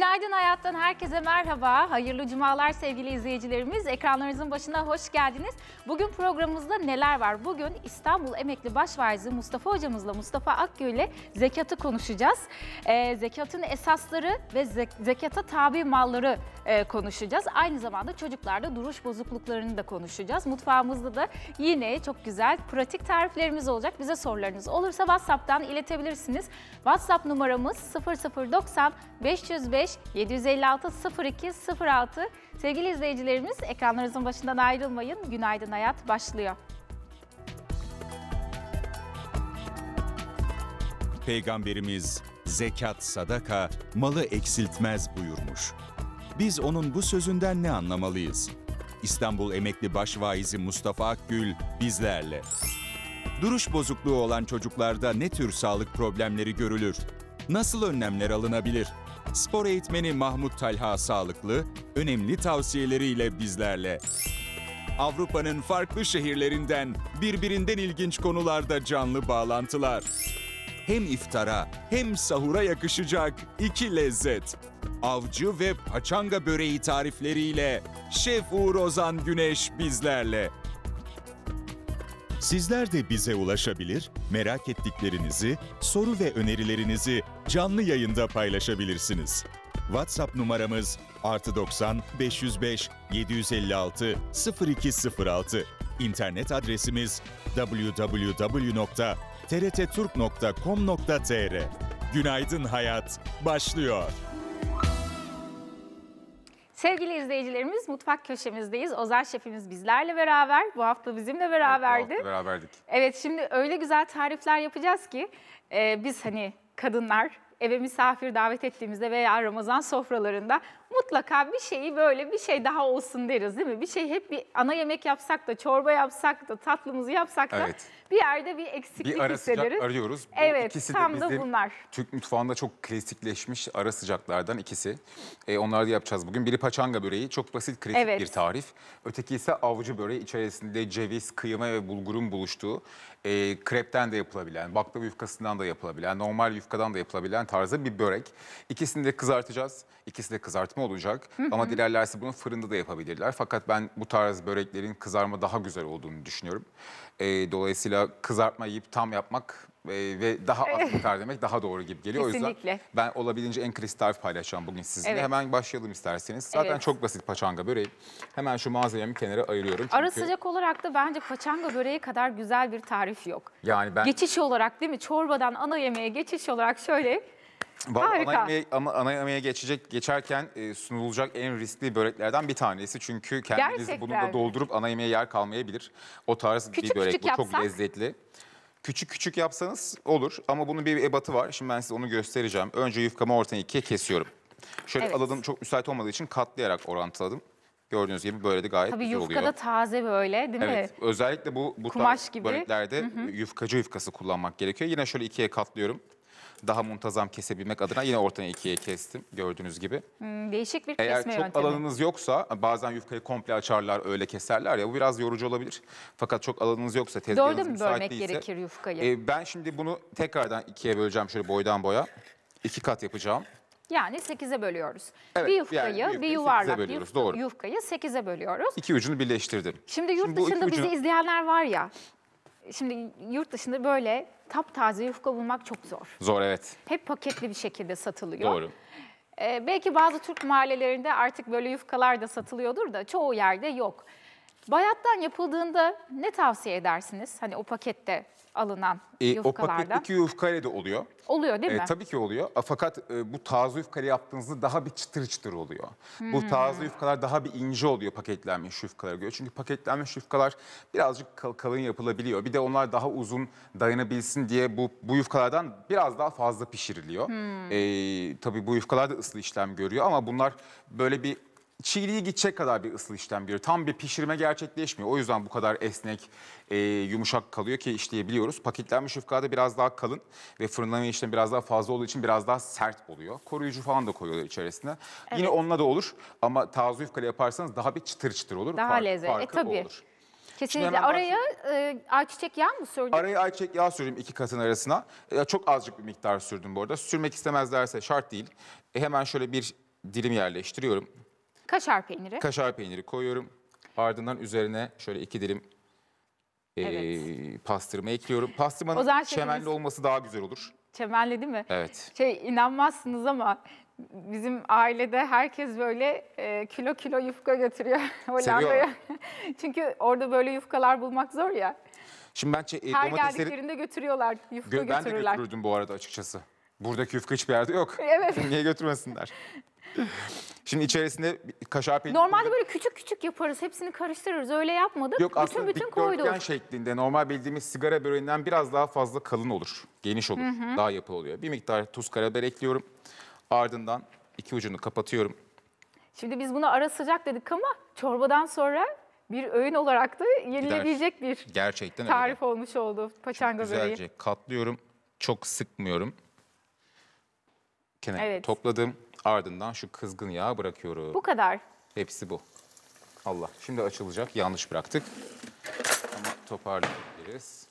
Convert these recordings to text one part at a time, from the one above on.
Günaydın Hayat'tan herkese merhaba. Hayırlı cumalar sevgili izleyicilerimiz. Ekranlarınızın başına hoş geldiniz. Bugün programımızda neler var? Bugün İstanbul Emekli Başvaizi Mustafa hocamızla, Mustafa Akgül ile zekatı konuşacağız. E, zekatın esasları ve zek zekata tabi malları e, konuşacağız. Aynı zamanda çocuklarda duruş bozukluklarını da konuşacağız. Mutfağımızda da yine çok güzel pratik tariflerimiz olacak. Bize sorularınız olursa WhatsApp'tan iletebilirsiniz. WhatsApp numaramız 0090 505 7 756 02 sevgili izleyicilerimiz ekranlarınızın başından ayrılmayın. Günaydın Hayat başlıyor. Peygamberimiz zekat sadaka malı eksiltmez buyurmuş. Biz onun bu sözünden ne anlamalıyız? İstanbul emekli başvaizi Mustafa Akgül bizlerle. Duruş bozukluğu olan çocuklarda ne tür sağlık problemleri görülür? Nasıl önlemler alınabilir? Spor eğitmeni Mahmut Talha Sağlıklı önemli tavsiyeleriyle bizlerle. Avrupa'nın farklı şehirlerinden birbirinden ilginç konularda canlı bağlantılar. Hem iftara hem sahura yakışacak iki lezzet. Avcı ve paçanga böreği tarifleriyle Şef Uğur Ozan Güneş bizlerle. Sizler de bize ulaşabilir, merak ettiklerinizi, soru ve önerilerinizi canlı yayında paylaşabilirsiniz. WhatsApp numaramız artı 90 505 756 0206. İnternet adresimiz www.trtturk.com.tr Günaydın Hayat başlıyor. Sevgili izleyicilerimiz mutfak köşemizdeyiz. Ozan şefimiz bizlerle beraber. Bu hafta bizimle beraberdi. Evet, beraberdik. Evet şimdi öyle güzel tarifler yapacağız ki e, biz hani kadınlar eve misafir davet ettiğimizde veya Ramazan sofralarında mutlaka bir şeyi böyle bir şey daha olsun deriz değil mi? Bir şey hep bir ana yemek yapsak da çorba yapsak da tatlımızı yapsak da evet. bir yerde bir eksiklik bir ara hissederiz. arıyoruz. Bu evet ikisi tam de da bunlar. Türk mutfağında çok klasikleşmiş ara sıcaklardan ikisi. Ee, onları da yapacağız bugün. Biri paçanga böreği çok basit klasik evet. bir tarif. Öteki ise avcı böreği içerisinde ceviz, kıyma ve bulgurun buluştuğu e, krepten de yapılabilen, baklava yufkasından da yapılabilen, normal yufkadan da yapılabilen Tarzı bir börek. İkisini de kızartacağız. İkisini de kızartma kızartma olacak. Hı hı. Ama dilerlerse bunu fırında da yapabilirler. Fakat ben bu tarz böreklerin kızarma daha güzel olduğunu düşünüyorum. E, dolayısıyla kızartma yiyip tam yapmak e, ve daha az tutar demek daha doğru gibi geliyor. Kesinlikle. O yüzden ben olabildiğince en kriz tarif paylaşacağım bugün sizinle. Evet. Hemen başlayalım isterseniz. Zaten Evet. çok basit paçanga böreği. Hemen şu malzememi kenara ayırıyorum. Çünkü Ara sıcak olarak da bence paçanga böreği kadar güzel bir tarif yok. yani ben Geçiş olarak değil mi? Çorbadan ana yemeğe geçiş olarak şöyle bu Harika. ana yemeğe, ama ana yemeğe geçecek, geçerken e, sunulacak en riskli böreklerden bir tanesi. Çünkü kendiniz bunu da doldurup ana yemeğe yer kalmayabilir. O tarz Küçük bir börek küçük bu yapsak? çok lezzetli. Küçük küçük yapsanız olur ama bunun bir ebatı var. Şimdi ben size onu göstereceğim. Önce yufkamı ortadan ikiye kesiyorum. Şöyle Evet. alalım çok müsait olmadığı için katlayarak orantıladım. Gördüğünüz gibi böyle de gayet Tabii güzel oluyor. yufkada taze böyle değil Evet, mi? özellikle bu bu tarz gibi. böreklerde yufkacı yufkası kullanmak gerekiyor. Yine şöyle ikiye katlıyorum daha muntazam kesebilmek adına yine ortaya ikiye kestim gördüğünüz gibi. Hmm, değişik bir kesme Eğer çok yöntemi. alanınız yoksa bazen yufkayı komple açarlar öyle keserler ya bu biraz yorucu olabilir. Fakat çok alanınız yoksa tezgahınız Doğru müsait bölmek gerekir yufkayı? E, ben şimdi bunu tekrardan ikiye böleceğim şöyle boydan boya. iki kat yapacağım. Yani 8'e bölüyoruz. Evet, bir yufkayı, yani bir, bir yuvarlak bölüyoruz, doğru. yufkayı 8'e bölüyoruz. İki ucunu birleştirdim. Şimdi yurt Şimdi dışında ucunu... bizi izleyenler var ya, Şimdi yurt dışında böyle taptaze yufka bulmak çok zor. Zor evet. Hep paketli bir şekilde satılıyor. Doğru. Ee, belki bazı Türk mahallelerinde artık böyle yufkalar da satılıyordur da çoğu yerde yok. Bayattan yapıldığında ne tavsiye edersiniz? Hani o pakette alınan e, yufkalarda. O paketteki yufkayla da oluyor. Oluyor değil e, mi? E, tabii ki oluyor. Fakat e, bu taze yufkayla yaptığınızda daha bir çıtır çıtır oluyor. Hmm. Bu taze yufkalar daha bir ince oluyor paketlenmiş yufkalara göre. Çünkü paketlenmiş yufkalar birazcık kal kalın yapılabiliyor. Bir de onlar daha uzun dayanabilsin diye bu, bu yufkalardan biraz daha fazla pişiriliyor. Hmm. E, tabii bu yufkalar da ıslı işlem görüyor ama bunlar böyle bir çiğliği gidecek kadar bir ısı işlem görüyor. Tam bir pişirme gerçekleşmiyor. O yüzden bu kadar esnek, e, yumuşak kalıyor ki işleyebiliyoruz. Paketlenmiş yufkada biraz daha kalın ve fırınlama işlemi biraz daha fazla olduğu için biraz daha sert oluyor. Koruyucu falan da koyuyorlar içerisine. Evet. Yine onunla da olur ama taze yufkalı yaparsanız daha bir çıtır çıtır olur. Daha Fark, lezzetli. E, tabii. Olur. Kesinlikle. Araya e, ayçiçek yağı mı sürdün? Araya ayçiçek yağı sürdüm iki katın arasına. E, çok azıcık bir miktar sürdüm bu arada. Sürmek istemezlerse şart değil. E, hemen şöyle bir dilim yerleştiriyorum. Kaşar peyniri. Kaşar peyniri koyuyorum. Ardından üzerine şöyle iki dilim e, Evet. pastırma ekliyorum. Pastırmanın şefimiz- şemenli olması daha güzel olur. Çemenli değil mi? Evet. Şey inanmazsınız ama bizim ailede herkes böyle e, kilo kilo yufka götürüyor Seviyor. Çünkü orada böyle yufkalar bulmak zor ya. Şimdi ben Her domatesleri geldiklerinde götürüyorlar, yufka gö- ben de götürürdüm bu arada açıkçası. Buradaki yufka hiçbir yerde yok. Evet. Niye götürmesinler? Şimdi içerisinde kaşar peyniri... Normalde böyle küçük küçük yaparız. Hepsini karıştırırız. Öyle yapmadık. Yok bütün bütün koyduk. dikdörtgen şeklinde normal bildiğimiz sigara böreğinden biraz daha fazla kalın olur. Geniş olur. Daha yapı oluyor. Bir miktar tuz karabiber ekliyorum. Ardından iki ucunu kapatıyorum. Şimdi biz buna ara sıcak dedik ama çorbadan sonra bir öğün olarak da yenilebilecek bir Gerçekten öyle. tarif olmuş oldu paçanga böreği. Güzelce katlıyorum. Çok sıkmıyorum. Kenara Evet. topladım. Ardından şu kızgın yağı bırakıyoruz. Bu kadar. Hepsi bu. Allah. Şimdi açılacak. Yanlış bıraktık. Ama toparlayabiliriz.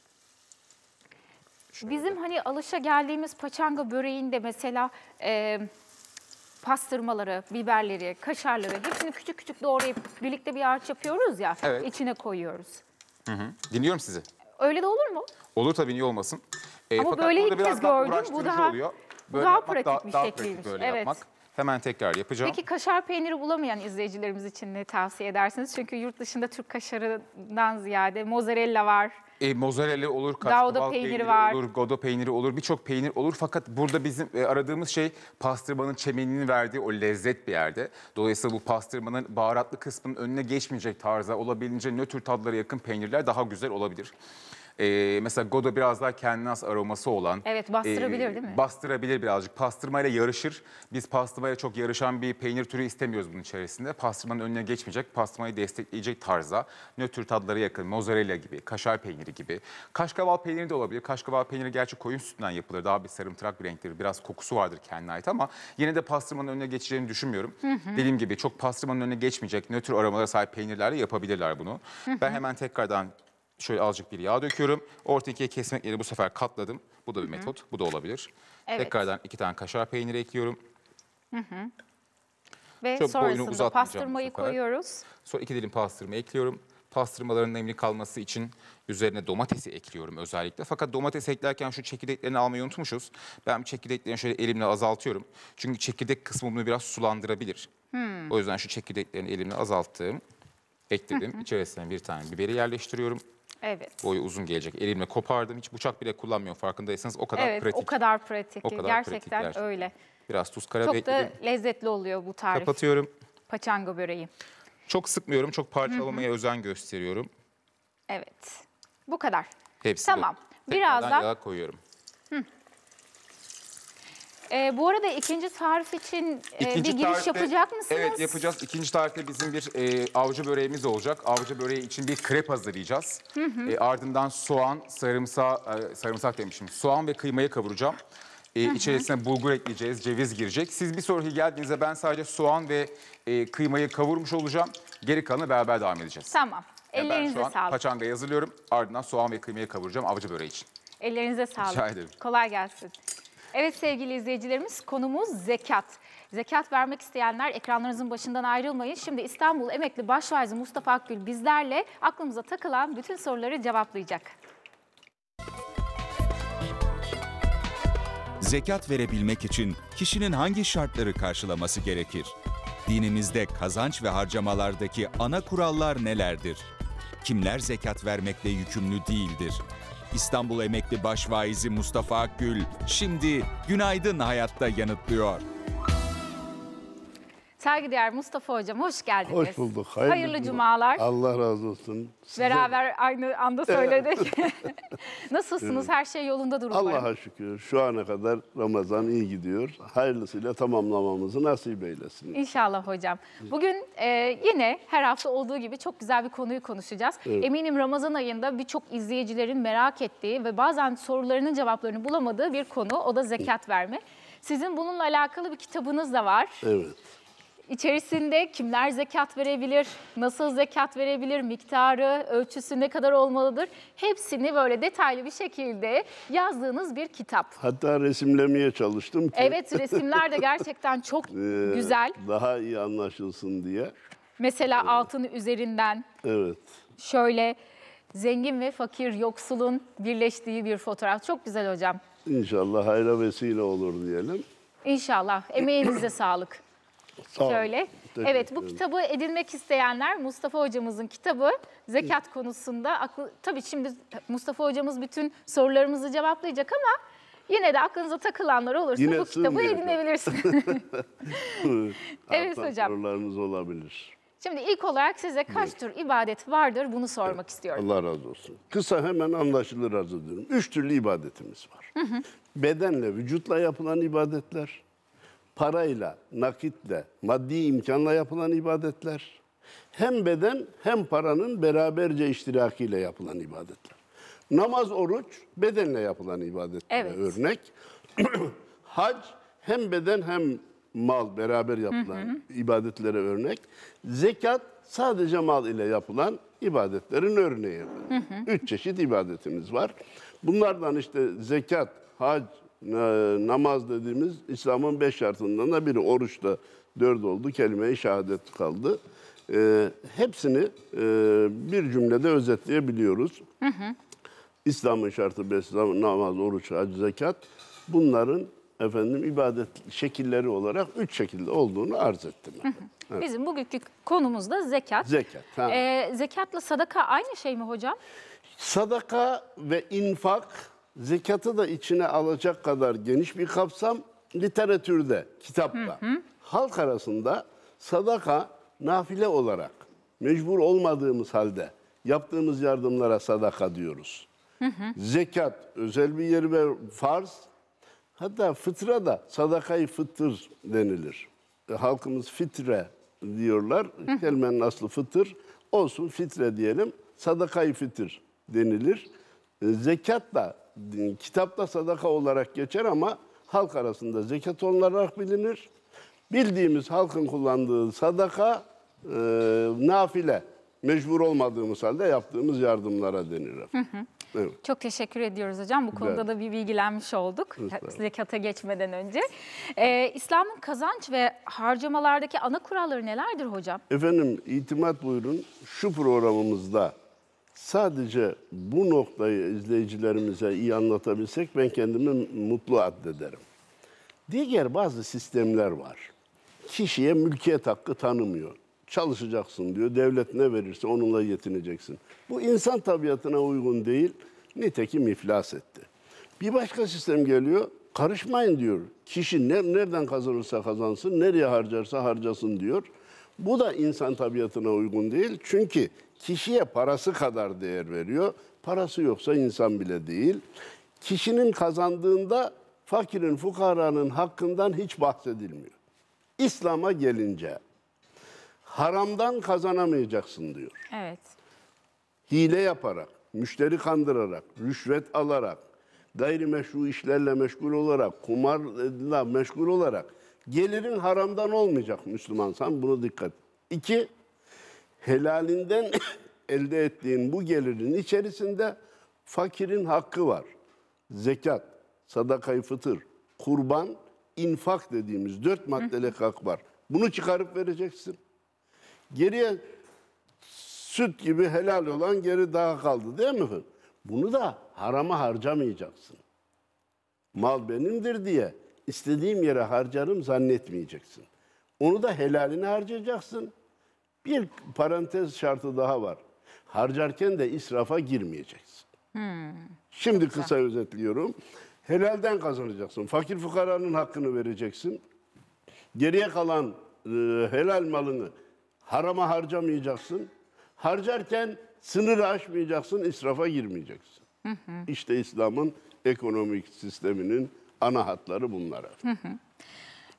Şöyle. Bizim hani alışa geldiğimiz paçanga böreğinde mesela e, pastırmaları, biberleri, kaşarları hepsini küçük küçük doğrayıp birlikte bir harç yapıyoruz ya. Evet. içine koyuyoruz. Hı hı. Dinliyorum sizi. Öyle de olur mu? Olur tabii niye olmasın. E, Ama böyle ilk kez gördüm. Bu daha, oluyor. daha pratik daha, bir daha şekliymiş. Pratik böyle evet. yapmak. Hemen tekrar yapacağım. Peki kaşar peyniri bulamayan izleyicilerimiz için ne tavsiye edersiniz? Çünkü yurt dışında Türk kaşarından ziyade mozzarella var. E, mozzarella olur, kastaval peyniri, peyniri var. olur, godo peyniri olur, birçok peynir olur. Fakat burada bizim e, aradığımız şey pastırmanın çemeninin verdiği o lezzet bir yerde. Dolayısıyla bu pastırmanın baharatlı kısmının önüne geçmeyecek tarza olabildiğince nötr tadlara yakın peynirler daha güzel olabilir. E, mesela Godo biraz daha kendine has aroması olan. Evet bastırabilir e, değil mi? Bastırabilir birazcık. Pastırmayla yarışır. Biz pastırmayla çok yarışan bir peynir türü istemiyoruz bunun içerisinde. Pastırmanın önüne geçmeyecek, pastırmayı destekleyecek tarza nötr tatlara yakın mozzarella gibi, kaşar peyniri gibi. Kaşkaval peyniri de olabilir. Kaşkaval peyniri gerçi koyun sütünden yapılır. Daha bir sarımtırak bir renktir, biraz kokusu vardır kendine ait ama yine de pastırmanın önüne geçeceğini düşünmüyorum. Hı hı. Dediğim gibi çok pastırmanın önüne geçmeyecek nötr aromalara sahip peynirlerle yapabilirler bunu. Hı hı. Ben hemen tekrardan Şöyle azıcık bir yağ döküyorum. Orta ikiye kesmek yerine bu sefer katladım. Bu da bir metot. Bu da olabilir. Evet. Tekrardan iki tane kaşar peyniri ekliyorum. Ve Şöyle boyunu sonrasında pastırmayı koyuyoruz. Sonra iki dilim pastırma ekliyorum. Pastırmaların nemli kalması için üzerine domatesi ekliyorum özellikle. Fakat domates eklerken şu çekirdeklerini almayı unutmuşuz. Ben çekirdeklerini şöyle elimle azaltıyorum. Çünkü çekirdek kısmı biraz sulandırabilir. Hmm. O yüzden şu çekirdeklerini elimle azalttım. Ekledim. İçerisine bir tane biberi yerleştiriyorum. Evet. Boyu uzun gelecek. Elimle kopardım. Hiç bıçak bile kullanmıyorum farkındaysanız. O kadar evet, pratik. o kadar pratik. O kadar gerçekten, pratik gerçekten öyle. Biraz tuz karabiber. Çok da lezzetli oluyor bu tarif. Kapatıyorum. Paçanga böreği. Çok sıkmıyorum. Çok parçalamaya özen gösteriyorum. Evet. Bu kadar. Hepsi. Tamam. Biraz daha koyuyorum. E, bu arada ikinci tarif için e, İkinci bir giriş tarifte- yapacak mısınız? Evet yapacağız. İkinci tarifte bizim bir e, avcı böreğimiz olacak. Avcı böreği için bir krep hazırlayacağız. E, ardından soğan, sarımsak, e, sarımsak demişim. Soğan ve kıymayı kavuracağım. E, içerisine bulgur ekleyeceğiz, ceviz girecek. Siz bir sonraki geldiğinizde ben sadece soğan ve e, kıymayı kavurmuş olacağım. Geri kalanı beraber devam edeceğiz. Tamam. E, ben Ellerinize şu an sağlık. paçangayı hazırlıyorum. Ardından soğan ve kıymayı kavuracağım avcı böreği için. Ellerinize sağlık. ederim. Kolay gelsin. Evet sevgili izleyicilerimiz konumuz zekat. Zekat vermek isteyenler ekranlarınızın başından ayrılmayın. Şimdi İstanbul Emekli Başvaizi Mustafa Akgül bizlerle aklımıza takılan bütün soruları cevaplayacak. Zekat verebilmek için kişinin hangi şartları karşılaması gerekir? Dinimizde kazanç ve harcamalardaki ana kurallar nelerdir? Kimler zekat vermekle yükümlü değildir? İstanbul emekli başvaizi Mustafa Akgül şimdi Günaydın Hayat'ta yanıtlıyor. Saygıdeğer Mustafa Hocam hoş geldiniz. Hoş bulduk. Hayırlı, Hayırlı cumalar. Allah razı olsun. Size... Beraber aynı anda söyledik. Nasılsınız? Evet. Her şey yolunda durum Allah'a şükür. Şu ana kadar Ramazan iyi gidiyor. Hayırlısıyla tamamlamamızı nasip eylesin. İnşallah hocam. Bugün e, yine her hafta olduğu gibi çok güzel bir konuyu konuşacağız. Evet. Eminim Ramazan ayında birçok izleyicilerin merak ettiği ve bazen sorularının cevaplarını bulamadığı bir konu. O da zekat verme. Sizin bununla alakalı bir kitabınız da var. Evet. İçerisinde kimler zekat verebilir, nasıl zekat verebilir, miktarı, ölçüsü ne kadar olmalıdır hepsini böyle detaylı bir şekilde yazdığınız bir kitap. Hatta resimlemeye çalıştım. Ki. Evet resimler de gerçekten çok ee, güzel. Daha iyi anlaşılsın diye. Mesela evet. altın üzerinden. Evet. Şöyle zengin ve fakir yoksulun birleştiği bir fotoğraf. Çok güzel hocam. İnşallah hayra vesile olur diyelim. İnşallah. Emeğinize sağlık. Sağ Şöyle. Teşekkür Evet bu kitabı edinmek isteyenler Mustafa hocamızın kitabı zekat konusunda aklı, tabii şimdi Mustafa hocamız bütün sorularımızı cevaplayacak ama yine de aklınıza takılanlar olursa Yine bu kitabı sığmıyor. edinebilirsiniz. Evet Artan hocam. Sorularınız olabilir. şimdi ilk olarak size kaç tür ibadet vardır bunu sormak istiyorum. Allah razı olsun. Kısa hemen anlaşılır arz ediyorum. Üç türlü ibadetimiz var. Bedenle, vücutla yapılan ibadetler, parayla, nakitle, maddi imkanla yapılan ibadetler, hem beden hem paranın beraberce iştirakiyle yapılan ibadetler. Namaz, oruç bedenle yapılan ibadetler evet. örnek. Hac hem beden hem mal beraber yapılan hı hı. ibadetlere örnek. Zekat sadece mal ile yapılan ibadetlerin örneği. Hı hı. Üç çeşit ibadetimiz var. Bunlardan işte zekat, hac, e, namaz dediğimiz İslam'ın beş şartından da biri. oruç da dört oldu, kelime-i şehadet kaldı. E, hepsini e, bir cümlede özetleyebiliyoruz. Hı hı. İslam'ın şartı beş, namaz, oruç, hac, zekat. Bunların efendim ibadet şekilleri olarak üç şekilde olduğunu arz ettim. Ben. Hı hı. Evet. Bizim bugünkü konumuz da zekat. Zekat. Ee, zekatla sadaka aynı şey mi hocam? Sadaka ve infak zekatı da içine alacak kadar geniş bir kapsam literatürde, kitapta. Hı hı. Halk arasında sadaka nafile olarak mecbur olmadığımız halde yaptığımız yardımlara sadaka diyoruz. Hı hı. Zekat özel bir yeri ve farz. Hatta fıtra da sadakayı fıtır denilir. E, halkımız fitre diyorlar. Hı. Kelimenin aslı fıtır. Olsun fitre diyelim. Sadakayı fıtır denilir. E, zekat da kitapta sadaka olarak geçer ama halk arasında zekat olarak bilinir. Bildiğimiz halkın kullandığı sadaka e, nafile, mecbur olmadığımız halde yaptığımız yardımlara denir. Hı hı. Evet. Çok teşekkür ediyoruz hocam. Bu konuda evet. da bir bilgilenmiş olduk Lütfen. zekata geçmeden önce. Ee, İslam'ın kazanç ve harcamalardaki ana kuralları nelerdir hocam? Efendim itimat buyurun. Şu programımızda Sadece bu noktayı izleyicilerimize iyi anlatabilsek ben kendimi mutlu addederim. Diğer bazı sistemler var. Kişiye mülkiyet hakkı tanımıyor. Çalışacaksın diyor. Devlet ne verirse onunla yetineceksin. Bu insan tabiatına uygun değil. Nitekim iflas etti. Bir başka sistem geliyor. Karışmayın diyor. Kişi nereden kazanırsa kazansın, nereye harcarsa harcasın diyor. Bu da insan tabiatına uygun değil. Çünkü kişiye parası kadar değer veriyor. Parası yoksa insan bile değil. Kişinin kazandığında fakirin, fukaranın hakkından hiç bahsedilmiyor. İslam'a gelince haramdan kazanamayacaksın diyor. Evet. Hile yaparak, müşteri kandırarak, rüşvet alarak, gayrimeşru işlerle meşgul olarak, kumarla meşgul olarak gelirin haramdan olmayacak Müslümansan bunu dikkat. İki, helalinden elde ettiğin bu gelirin içerisinde fakirin hakkı var. Zekat, sadakayı fıtır, kurban, infak dediğimiz dört maddelik hak var. Bunu çıkarıp vereceksin. Geriye süt gibi helal olan geri daha kaldı değil mi efendim? Bunu da harama harcamayacaksın. Mal benimdir diye istediğim yere harcarım zannetmeyeceksin. Onu da helalini harcayacaksın. Bir parantez şartı daha var. Harcarken de israfa girmeyeceksin. Hmm. Şimdi kısa özetliyorum. Helalden kazanacaksın. Fakir fukaranın hakkını vereceksin. Geriye kalan e, helal malını harama harcamayacaksın. Harcarken sınırı aşmayacaksın, israfa girmeyeceksin. Hı hı. İşte İslam'ın ekonomik sisteminin ana hatları bunlar. Hı hı.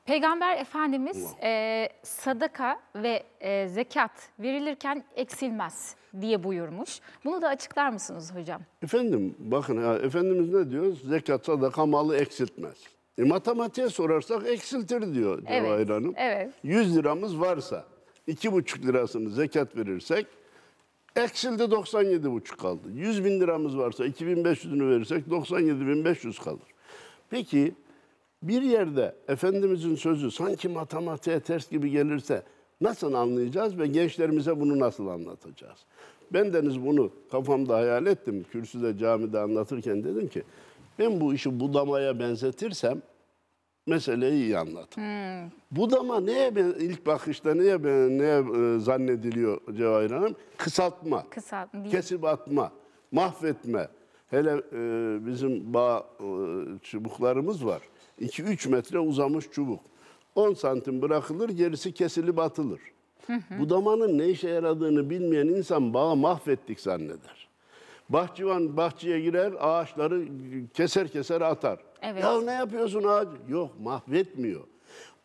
Peygamber Efendimiz e, sadaka ve e, zekat verilirken eksilmez diye buyurmuş. Bunu da açıklar mısınız hocam? Efendim bakın ya, e, Efendimiz ne diyor? Zekat, sadaka malı eksiltmez. E, matematiğe sorarsak eksiltir diyor evet, Cevahir Hanım. Evet. 100 liramız varsa 2,5 lirasını zekat verirsek eksildi 97,5 kaldı. 100 bin liramız varsa 2500'ünü verirsek 97.500 kalır. Peki bir yerde Efendimizin sözü sanki matematiğe ters gibi gelirse nasıl anlayacağız ve gençlerimize bunu nasıl anlatacağız? Ben deniz bunu kafamda hayal ettim. Kürsüde camide anlatırken dedim ki ben bu işi budamaya benzetirsem meseleyi iyi anlatırım. Hmm. Budama neye ilk bakışta neye neye e, zannediliyor Cevahir Hanım? Kısaltma. Kısaltma. Kesip atma, mahvetme. Hele e, bizim bağ e, çubuklarımız var. 2-3 metre uzamış çubuk. 10 santim bırakılır gerisi kesilip atılır. Budamanın ne işe yaradığını bilmeyen insan bağı mahvettik zanneder. Bahçıvan bahçeye girer ağaçları keser keser atar. Evet. Ya ne yapıyorsun ağaç? Yok mahvetmiyor.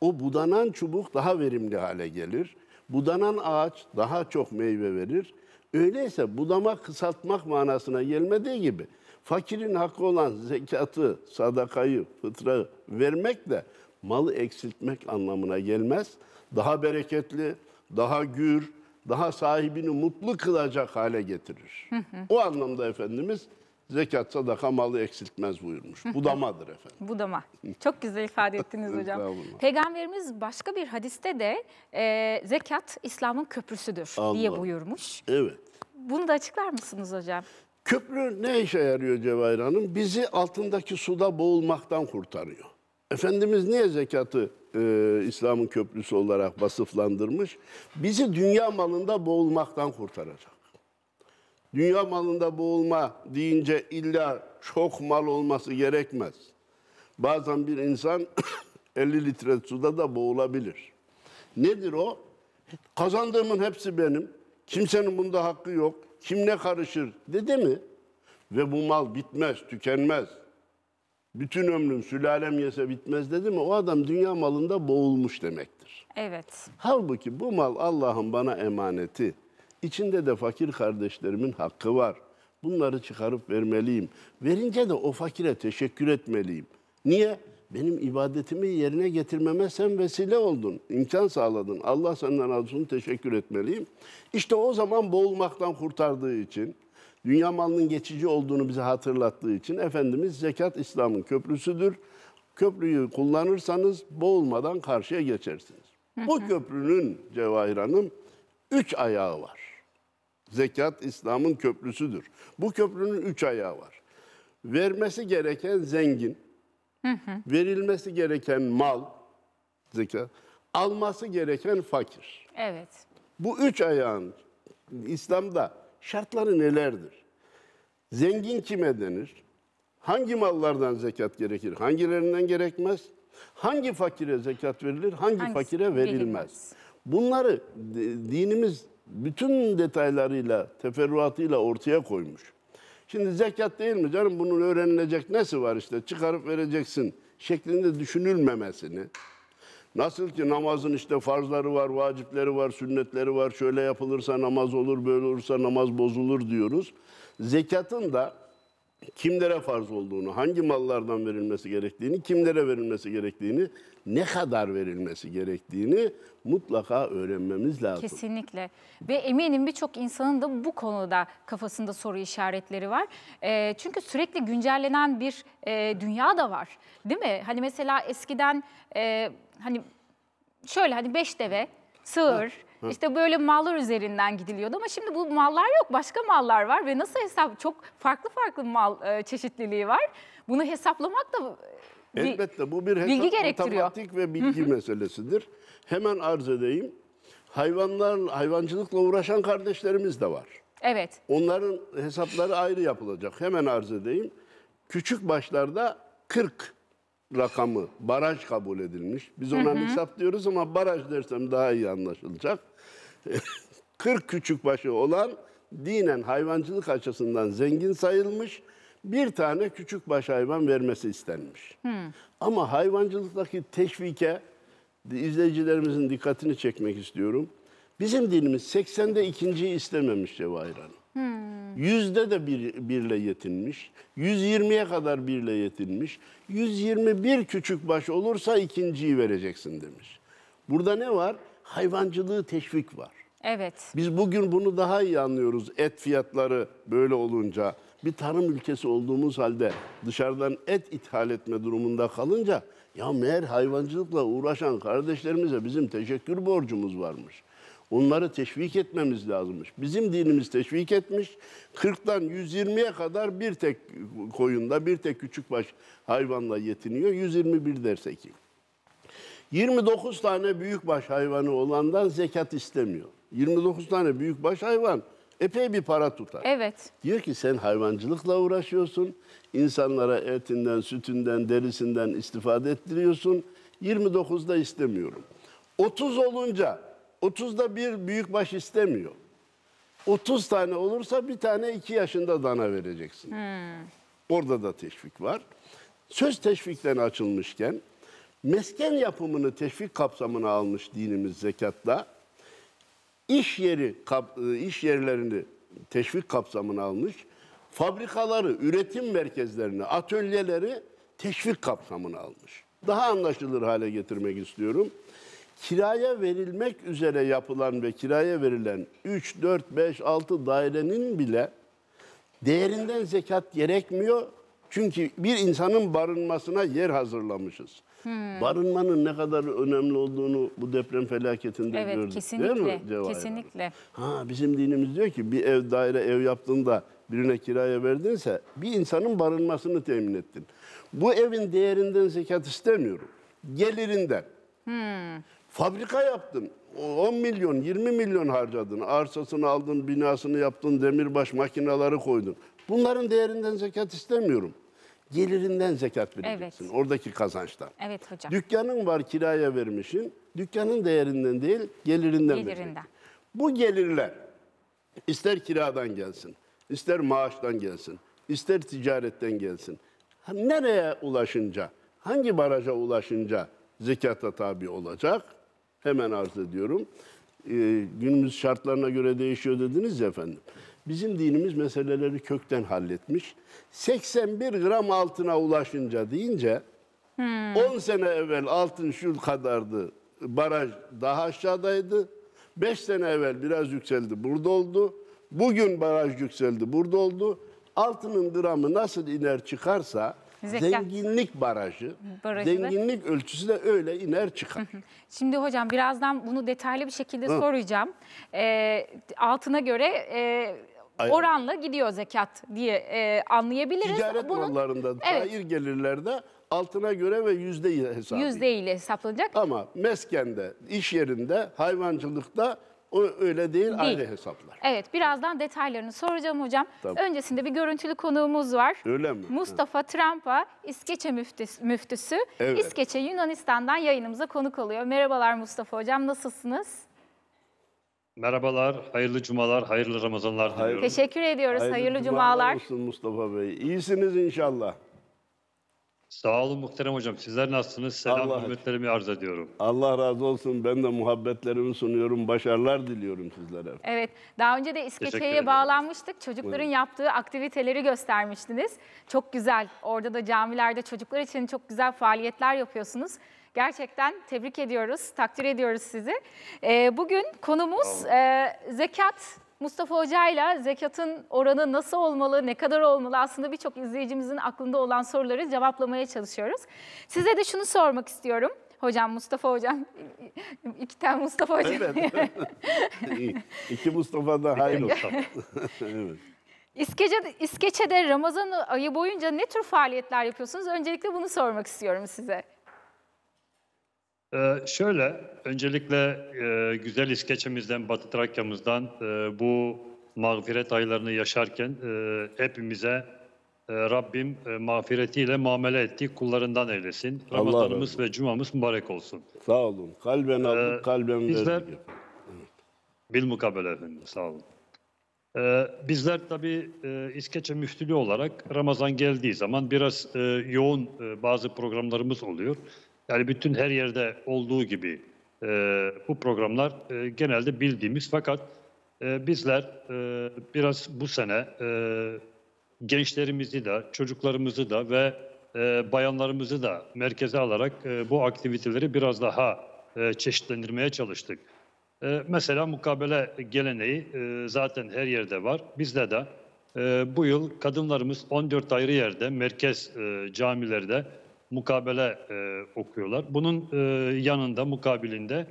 O budanan çubuk daha verimli hale gelir. Budanan ağaç daha çok meyve verir. Öyleyse budama kısaltmak manasına gelmediği gibi Fakirin hakkı olan zekatı, sadakayı, fıtrayı vermek de malı eksiltmek anlamına gelmez. Daha bereketli, daha gür, daha sahibini mutlu kılacak hale getirir. O anlamda Efendimiz zekat sadaka malı eksiltmez buyurmuş. Budamadır efendim. Budama. Çok güzel ifade ettiniz hocam. Peygamberimiz başka bir hadiste de e, zekat İslam'ın köprüsüdür Allah. diye buyurmuş. Evet. Bunu da açıklar mısınız hocam? Köprü ne işe yarıyor Cevahir Hanım? Bizi altındaki suda boğulmaktan kurtarıyor. Efendimiz niye zekatı e, İslam'ın köprüsü olarak vasıflandırmış? Bizi dünya malında boğulmaktan kurtaracak. Dünya malında boğulma deyince illa çok mal olması gerekmez. Bazen bir insan 50 litre suda da boğulabilir. Nedir o? Kazandığımın hepsi benim. Kimsenin bunda hakkı yok kim ne karışır dedi mi? Ve bu mal bitmez, tükenmez. Bütün ömrüm sülalem yese bitmez dedi mi? O adam dünya malında boğulmuş demektir. Evet. Halbuki bu mal Allah'ın bana emaneti. İçinde de fakir kardeşlerimin hakkı var. Bunları çıkarıp vermeliyim. Verince de o fakire teşekkür etmeliyim. Niye? benim ibadetimi yerine getirmeme sen vesile oldun, imkan sağladın. Allah senden razı olsun, teşekkür etmeliyim. İşte o zaman boğulmaktan kurtardığı için, dünya malının geçici olduğunu bize hatırlattığı için Efendimiz zekat İslam'ın köprüsüdür. Köprüyü kullanırsanız boğulmadan karşıya geçersiniz. Bu köprünün Cevahir Hanım üç ayağı var. Zekat İslam'ın köprüsüdür. Bu köprünün üç ayağı var. Vermesi gereken zengin, Hı Verilmesi gereken mal, zeka, alması gereken fakir. Evet. Bu üç ayağın İslam'da şartları nelerdir? Zengin kime denir? Hangi mallardan zekat gerekir? Hangilerinden gerekmez? Hangi fakire zekat verilir? Hangi Hangisi fakire verilmez? verilmez? Bunları dinimiz bütün detaylarıyla, teferruatıyla ortaya koymuş. Şimdi zekat değil mi canım bunun öğrenilecek nesi var işte çıkarıp vereceksin şeklinde düşünülmemesini. Nasıl ki namazın işte farzları var, vacipleri var, sünnetleri var, şöyle yapılırsa namaz olur, böyle olursa namaz bozulur diyoruz. Zekatın da kimlere farz olduğunu, hangi mallardan verilmesi gerektiğini, kimlere verilmesi gerektiğini, ne kadar verilmesi gerektiğini mutlaka öğrenmemiz lazım. Kesinlikle ve eminim birçok insanın da bu konuda kafasında soru işaretleri var. E, çünkü sürekli güncellenen bir e, dünya da var değil mi? Hani mesela eskiden e, hani şöyle hani beş deve, sığır... Ha işte böyle mallar üzerinden gidiliyordu ama şimdi bu mallar yok başka mallar var ve nasıl hesap çok farklı farklı mal e, çeşitliliği var. Bunu hesaplamak da e, bir Elbette bu bir hesap, bilgi gerektiriyor. matematik ve bilgi meselesidir. Hemen arz edeyim. Hayvanlar, hayvancılıkla uğraşan kardeşlerimiz de var. Evet. Onların hesapları ayrı yapılacak. Hemen arz edeyim. Küçük başlarda 40 rakamı baraj kabul edilmiş. Biz ona hı hı. nisap diyoruz ama baraj dersem daha iyi anlaşılacak. 40 küçük başı olan dinen hayvancılık açısından zengin sayılmış. Bir tane küçük baş hayvan vermesi istenmiş. Hı. Ama hayvancılıktaki teşvike izleyicilerimizin dikkatini çekmek istiyorum. Bizim dinimiz 80'de ikinciyi istememiş Cevahir Hanım. Hmm. Yüzde de bir, birle yetinmiş. 120'ye kadar birle yetinmiş. 121 küçük baş olursa ikinciyi vereceksin demiş. Burada ne var? Hayvancılığı teşvik var. Evet. Biz bugün bunu daha iyi anlıyoruz. Et fiyatları böyle olunca bir tarım ülkesi olduğumuz halde dışarıdan et ithal etme durumunda kalınca ya meğer hayvancılıkla uğraşan kardeşlerimize bizim teşekkür borcumuz varmış. Onları teşvik etmemiz lazımmış. Bizim dinimiz teşvik etmiş. 40'tan 120'ye kadar bir tek koyunda, bir tek küçük baş hayvanla yetiniyor. 121 dersek. 29 tane büyük baş hayvanı olandan zekat istemiyor. 29 tane büyük baş hayvan epey bir para tutar. Evet. Diyor ki sen hayvancılıkla uğraşıyorsun. İnsanlara etinden, sütünden, derisinden istifade ettiriyorsun. 29'da istemiyorum. 30 olunca 30'da bir büyükbaş istemiyor. 30 tane olursa bir tane 2 yaşında dana vereceksin. Hmm. Orada da teşvik var. Söz teşvikten açılmışken mesken yapımını teşvik kapsamına almış dinimiz zekatla iş yeri e, iş yerlerini teşvik kapsamına almış. Fabrikaları, üretim merkezlerini, atölyeleri teşvik kapsamına almış. Daha anlaşılır hale getirmek istiyorum kiraya verilmek üzere yapılan ve kiraya verilen 3, 4, 5, 6 dairenin bile değerinden zekat gerekmiyor. Çünkü bir insanın barınmasına yer hazırlamışız. Hmm. Barınmanın ne kadar önemli olduğunu bu deprem felaketinde evet, gördük. Kesinlikle, değil mi? kesinlikle. Ha, bizim dinimiz diyor ki bir ev daire ev yaptığında birine kiraya verdinse bir insanın barınmasını temin ettin. Bu evin değerinden zekat istemiyorum. Gelirinden. Hmm. Fabrika yaptın. 10 milyon, 20 milyon harcadın. Arsasını aldın, binasını yaptın, demirbaş makineleri koydun. Bunların değerinden zekat istemiyorum. Gelirinden zekat vereceksin. Evet. Oradaki kazançtan. Evet hocam. Dükkanın var kiraya vermişin. Dükkanın değerinden değil, gelirinden, gelirinden. Bu gelirler ister kiradan gelsin, ister maaştan gelsin, ister ticaretten gelsin. Nereye ulaşınca, hangi baraja ulaşınca zekata tabi olacak? hemen arz ediyorum. E, günümüz şartlarına göre değişiyor dediniz ya efendim. Bizim dinimiz meseleleri kökten halletmiş. 81 gram altına ulaşınca deyince hmm. 10 sene evvel altın şu kadardı. Baraj daha aşağıdaydı. 5 sene evvel biraz yükseldi burada oldu. Bugün baraj yükseldi burada oldu. Altının gramı nasıl iner çıkarsa Zekat. Zenginlik barajı, barajı zenginlik da. ölçüsü de öyle iner çıkar. Şimdi hocam birazdan bunu detaylı bir şekilde Hı. soracağım. Ee, altına göre... E, oranla gidiyor zekat diye e, anlayabiliriz. Ticaret Bunun, mallarında, evet. dair gelirlerde altına göre ve yüzde ile hesaplanacak. Yüzde ile hesaplanacak. Ama meskende, iş yerinde, hayvancılıkta o öyle değil, değil. ayrı hesaplar. Evet, birazdan detaylarını soracağım hocam. Tabii. Öncesinde bir görüntülü konuğumuz var. Öyle mi? Mustafa Trampa, İskeçe müftüsü. müftüsü. Evet. İskeçe Yunanistan'dan yayınımıza konuk oluyor. Merhabalar Mustafa hocam, nasılsınız? Merhabalar, hayırlı cumalar, hayırlı Ramazanlar diliyorum. Teşekkür ediyoruz, hayırlı, hayırlı cumalar. cumalar. olsun Mustafa Bey. İyisiniz inşallah. Sağ olun muhterem hocam. Sizler nasılsınız? Selam Allah hürmetlerimi arz ediyorum. Allah razı olsun. Ben de muhabbetlerimi sunuyorum. Başarılar diliyorum sizlere. Evet. Daha önce de İskeçe'ye bağlanmıştık. Çocukların evet. yaptığı aktiviteleri göstermiştiniz. Çok güzel. Orada da camilerde çocuklar için çok güzel faaliyetler yapıyorsunuz. Gerçekten tebrik ediyoruz, takdir ediyoruz sizi. Ee, bugün konumuz e, zekat Mustafa Hocayla zekatın oranı nasıl olmalı, ne kadar olmalı aslında birçok izleyicimizin aklında olan soruları cevaplamaya çalışıyoruz. Size de şunu sormak istiyorum. Hocam Mustafa hocam. iki tane Mustafa hocam. Evet. İki Mustafa da hayır. olsun. İskeçe'de, İskeçe'de Ramazan ayı boyunca ne tür faaliyetler yapıyorsunuz? Öncelikle bunu sormak istiyorum size. Ee, şöyle, öncelikle e, güzel İskeç'imizden, Batı Trakya'mızdan e, bu mağfiret aylarını yaşarken e, hepimize e, Rabbim e, mağfiretiyle muamele ettiği kullarından eylesin. Ramazanımız ve cumamız mübarek olsun. Sağ olun. Kalben aldık, ee, kalben bizler, verdik. Bilmukabele efendim, sağ olun. Ee, bizler tabii e, İskeçe müftülüğü olarak Ramazan geldiği zaman biraz e, yoğun e, bazı programlarımız oluyor. Yani bütün her yerde olduğu gibi e, bu programlar e, genelde bildiğimiz fakat e, bizler e, biraz bu sene e, gençlerimizi de çocuklarımızı da ve e, bayanlarımızı da merkeze alarak e, bu aktiviteleri biraz daha e, çeşitlendirmeye çalıştık. E, mesela mukabele geleneği e, zaten her yerde var. Bizde de e, bu yıl kadınlarımız 14 ayrı yerde merkez e, camilerde mukabele e, okuyorlar. Bunun e, yanında, mukabilinde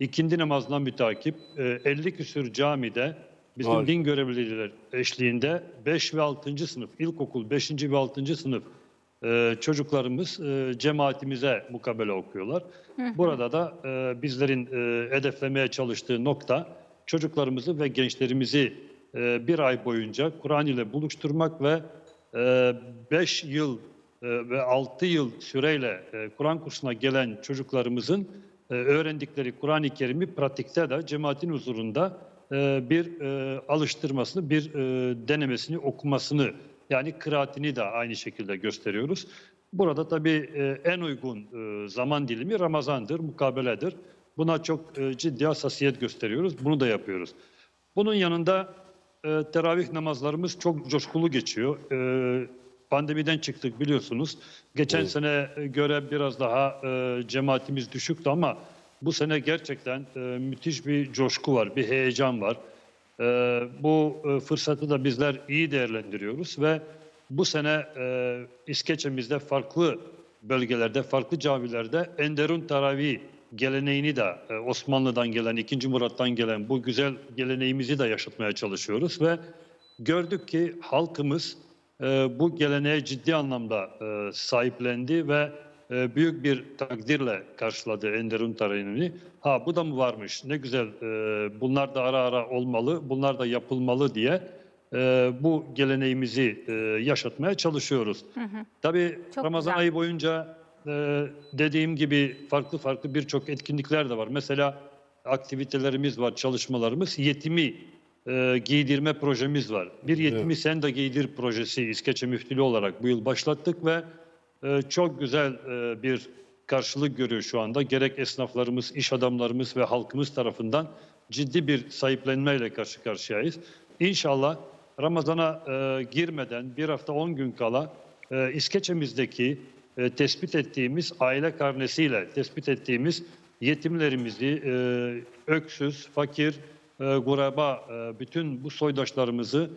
ikindi namazından mütakip e, 50 küsür camide bizim Var. din görevlileri eşliğinde 5 ve 6. sınıf, ilkokul 5. ve 6. sınıf e, çocuklarımız e, cemaatimize mukabele okuyorlar. Burada da e, bizlerin e, hedeflemeye çalıştığı nokta çocuklarımızı ve gençlerimizi e, bir ay boyunca Kur'an ile buluşturmak ve 5 e, yıl ee, ve 6 yıl süreyle e, Kur'an kursuna gelen çocuklarımızın e, öğrendikleri Kur'an-ı Kerim'i pratikte de cemaatin huzurunda e, bir alıştırmasını, bir denemesini, okumasını yani kıraatini de aynı şekilde gösteriyoruz. Burada tabii en uygun zaman dilimi Ramazan'dır, mukabeledir. Buna çok ciddi hassasiyet gösteriyoruz. Bunu da yapıyoruz. Bunun yanında teravih namazlarımız çok coşkulu geçiyor pandemiden çıktık biliyorsunuz. Geçen evet. sene e, göre biraz daha e, cemaatimiz düşüktü ama bu sene gerçekten e, müthiş bir coşku var, bir heyecan var. E, bu e, fırsatı da bizler iyi değerlendiriyoruz ve bu sene e, İskeçe'mizde farklı bölgelerde, farklı camilerde Enderun Taravi geleneğini de e, Osmanlı'dan gelen, 2. Murat'tan gelen bu güzel geleneğimizi de yaşatmaya çalışıyoruz ve gördük ki halkımız ee, bu geleneğe ciddi anlamda e, sahiplendi ve e, büyük bir takdirle karşıladı Ender Untare'nin. Ha bu da mı varmış ne güzel e, bunlar da ara ara olmalı bunlar da yapılmalı diye bu geleneğimizi yaşatmaya çalışıyoruz. Hı hı. Tabii Çok Ramazan güzel. ayı boyunca dediğim gibi farklı farklı birçok etkinlikler de var. Mesela aktivitelerimiz var çalışmalarımız yetimi e, giydirme projemiz var. Bir yetimi evet. sen de giydir projesi İskeçe Müftülüğü olarak bu yıl başlattık ve e, çok güzel e, bir karşılık görüyor şu anda. Gerek esnaflarımız, iş adamlarımız ve halkımız tarafından ciddi bir sahiplenmeyle karşı karşıyayız. İnşallah Ramazan'a e, girmeden bir hafta 10 gün kala e, İskeçe'mizdeki e, tespit ettiğimiz aile karnesiyle tespit ettiğimiz yetimlerimizi e, öksüz, fakir, e, gureba e, bütün bu soydaşlarımızı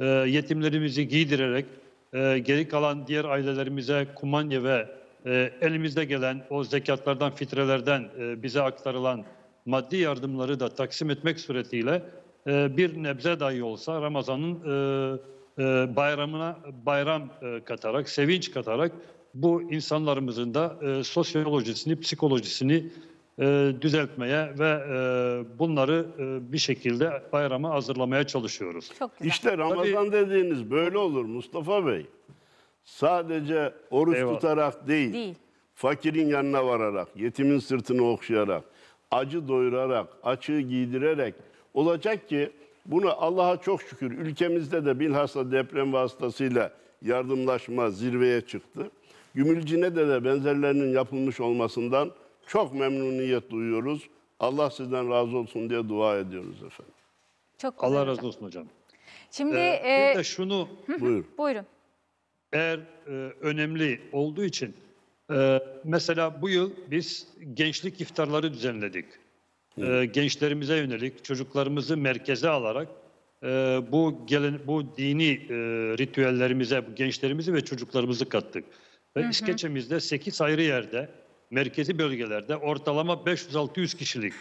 e, yetimlerimizi giydirerek e, geri kalan diğer ailelerimize kumanya ve e, elimizde gelen o zekatlardan, fitrelerden e, bize aktarılan maddi yardımları da taksim etmek suretiyle e, bir nebze dahi olsa Ramazan'ın e, e, bayramına bayram e, katarak, sevinç katarak bu insanlarımızın da e, sosyolojisini, psikolojisini e, düzeltmeye ve e, bunları e, bir şekilde bayrama hazırlamaya çalışıyoruz. Çok güzel. İşte Ramazan dediğiniz böyle olur Mustafa Bey. Sadece oruç Eyvallah. tutarak değil, Değil. fakirin yanına vararak, yetimin sırtını okşayarak, acı doyurarak, açığı giydirerek olacak ki bunu Allah'a çok şükür ülkemizde de bilhassa deprem vasıtasıyla yardımlaşma zirveye çıktı. Gümülcine'de de benzerlerinin yapılmış olmasından çok memnuniyet duyuyoruz. Allah sizden razı olsun diye dua ediyoruz efendim. Çok güzel Allah hocam. razı olsun hocam. Şimdi Ee, bir e, de şunu Buyur. buyurun. eğer e, önemli olduğu için e, mesela bu yıl biz gençlik iftarları düzenledik. E, gençlerimize yönelik çocuklarımızı merkeze alarak e, bu gelen bu dini e, ritüellerimize bu gençlerimizi ve çocuklarımızı kattık. Ve İskeçe'mizde 8 ayrı yerde merkezi bölgelerde ortalama 500-600 kişilik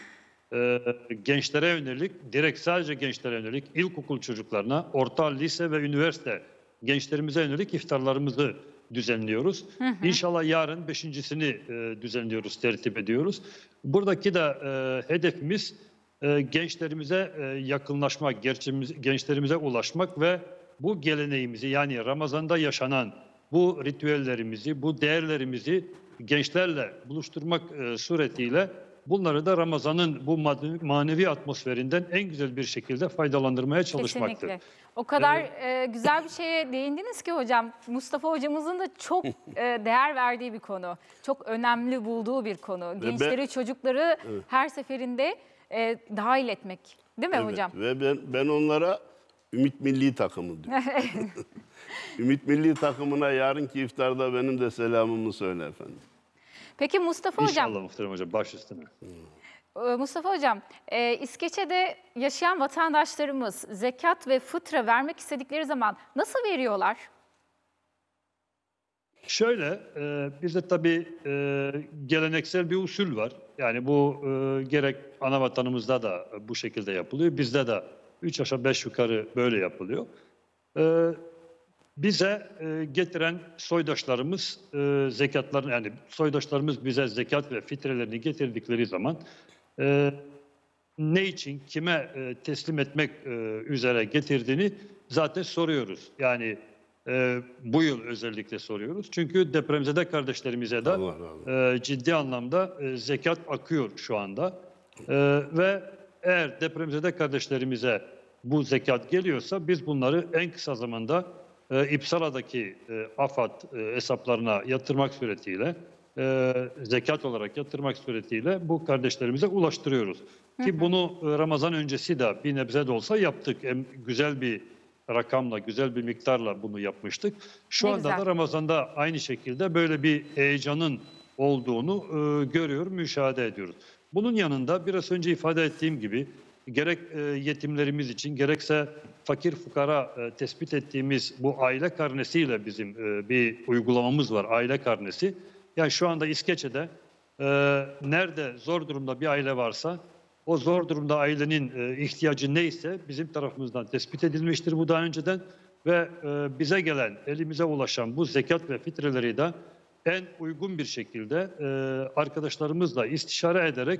e, gençlere yönelik, direkt sadece gençlere yönelik ilkokul çocuklarına, orta lise ve üniversite gençlerimize yönelik iftarlarımızı düzenliyoruz. Hı hı. İnşallah yarın beşincisini e, düzenliyoruz, tertip ediyoruz. Buradaki de e, hedefimiz e, gençlerimize e, yakınlaşmak, gerçimiz, gençlerimize ulaşmak ve bu geleneğimizi yani Ramazan'da yaşanan bu ritüellerimizi, bu değerlerimizi gençlerle buluşturmak e, suretiyle bunları da Ramazan'ın bu manevi atmosferinden en güzel bir şekilde faydalandırmaya çalışmaktır. Kesinlikle. O kadar ee, güzel bir şeye değindiniz ki hocam. Mustafa hocamızın da çok e, değer verdiği bir konu. Çok önemli bulduğu bir konu. Gençleri, ben, çocukları evet. her seferinde e, dahil etmek. Değil mi evet. hocam? Ve ben, ben onlara Ümit Milli Takımı diyor. Ümit Milli Takımı'na yarınki iftarda benim de selamımı söyle efendim. Peki Mustafa Hocam. İnşallah muhterem hocam baş üstüne. Ee, Mustafa Hocam, e, İskeçe'de yaşayan vatandaşlarımız zekat ve fıtra vermek istedikleri zaman nasıl veriyorlar? Şöyle, e, bizde tabii e, geleneksel bir usul var. Yani bu e, gerek ana vatanımızda da bu şekilde yapılıyor. Bizde de üç aşağı beş yukarı böyle yapılıyor. Ee, bize e, getiren soydaşlarımız e, zekatlarını yani soydaşlarımız bize zekat ve fitrelerini getirdikleri zaman e, ne için kime e, teslim etmek e, üzere getirdiğini zaten soruyoruz. Yani e, bu yıl özellikle soruyoruz. Çünkü depremzede kardeşlerimize de Allah, Allah. E, ciddi anlamda e, zekat akıyor şu anda. E, ve eğer depremzede kardeşlerimize bu zekat geliyorsa biz bunları en kısa zamanda e, İpsala'daki e, AFAD e, hesaplarına yatırmak suretiyle e, zekat olarak yatırmak suretiyle bu kardeşlerimize ulaştırıyoruz. Ki bunu e, Ramazan öncesi de bir nebze de olsa yaptık. Hem güzel bir rakamla, güzel bir miktarla bunu yapmıştık. Şu ne anda güzel. da Ramazan'da aynı şekilde böyle bir heyecanın olduğunu e, görüyor, müşahede ediyoruz. Bunun yanında biraz önce ifade ettiğim gibi gerek e, yetimlerimiz için gerekse fakir fukara e, tespit ettiğimiz bu aile karnesiyle bizim e, bir uygulamamız var aile karnesi. Yani şu anda İskeçe'de nerede zor durumda bir aile varsa o zor durumda ailenin ihtiyacı neyse bizim tarafımızdan tespit edilmiştir bu daha önceden ve bize gelen elimize ulaşan bu zekat ve fitreleri de en uygun bir şekilde e, arkadaşlarımızla istişare ederek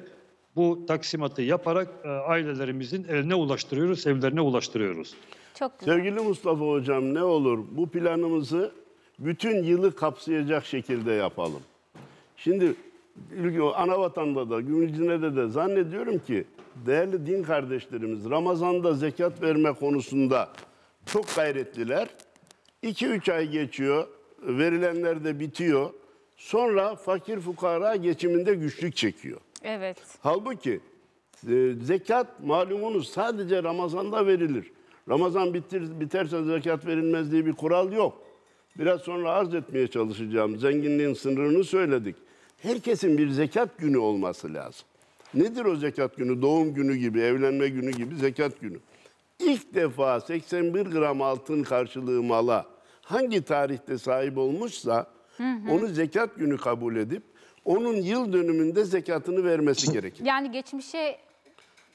bu taksimatı yaparak e, ailelerimizin eline ulaştırıyoruz, evlerine ulaştırıyoruz. Çok güzel. Sevgili Mustafa Hocam ne olur bu planımızı bütün yılı kapsayacak şekilde yapalım. Şimdi ana vatanda da, Gümrücüne'de de zannediyorum ki değerli din kardeşlerimiz Ramazan'da zekat verme konusunda çok gayretliler. 2-3 ay geçiyor verilenler de bitiyor. Sonra fakir fukara geçiminde güçlük çekiyor. Evet. Halbuki e, zekat malumunuz sadece Ramazan'da verilir. Ramazan bitir, biterse zekat verilmez diye bir kural yok. Biraz sonra arz etmeye çalışacağım. Zenginliğin sınırını söyledik. Herkesin bir zekat günü olması lazım. Nedir o zekat günü? Doğum günü gibi, evlenme günü gibi zekat günü. İlk defa 81 gram altın karşılığı mala hangi tarihte sahip olmuşsa hı hı. onu zekat günü kabul edip onun yıl dönümünde zekatını vermesi gerekir. Yani geçmişe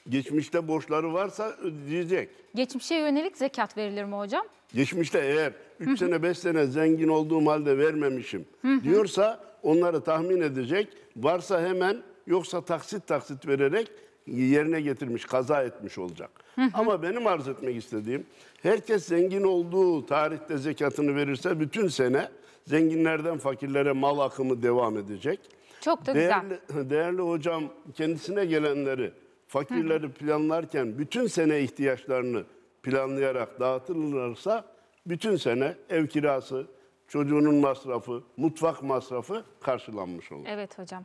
geçmişte borçları varsa ödeyecek. Geçmişe yönelik zekat verilir mi hocam? Geçmişte eğer 3 sene 5 sene zengin olduğum halde vermemişim diyorsa onları tahmin edecek. Varsa hemen yoksa taksit taksit vererek yerine getirmiş, kaza etmiş olacak. Ama benim arz etmek istediğim Herkes zengin olduğu tarihte zekatını verirse bütün sene zenginlerden fakirlere mal akımı devam edecek. Çok da güzel. Değerli, hocam kendisine gelenleri, fakirleri Hı. planlarken bütün sene ihtiyaçlarını planlayarak dağıtırlarsa bütün sene ev kirası, çocuğunun masrafı, mutfak masrafı karşılanmış olur. Evet hocam.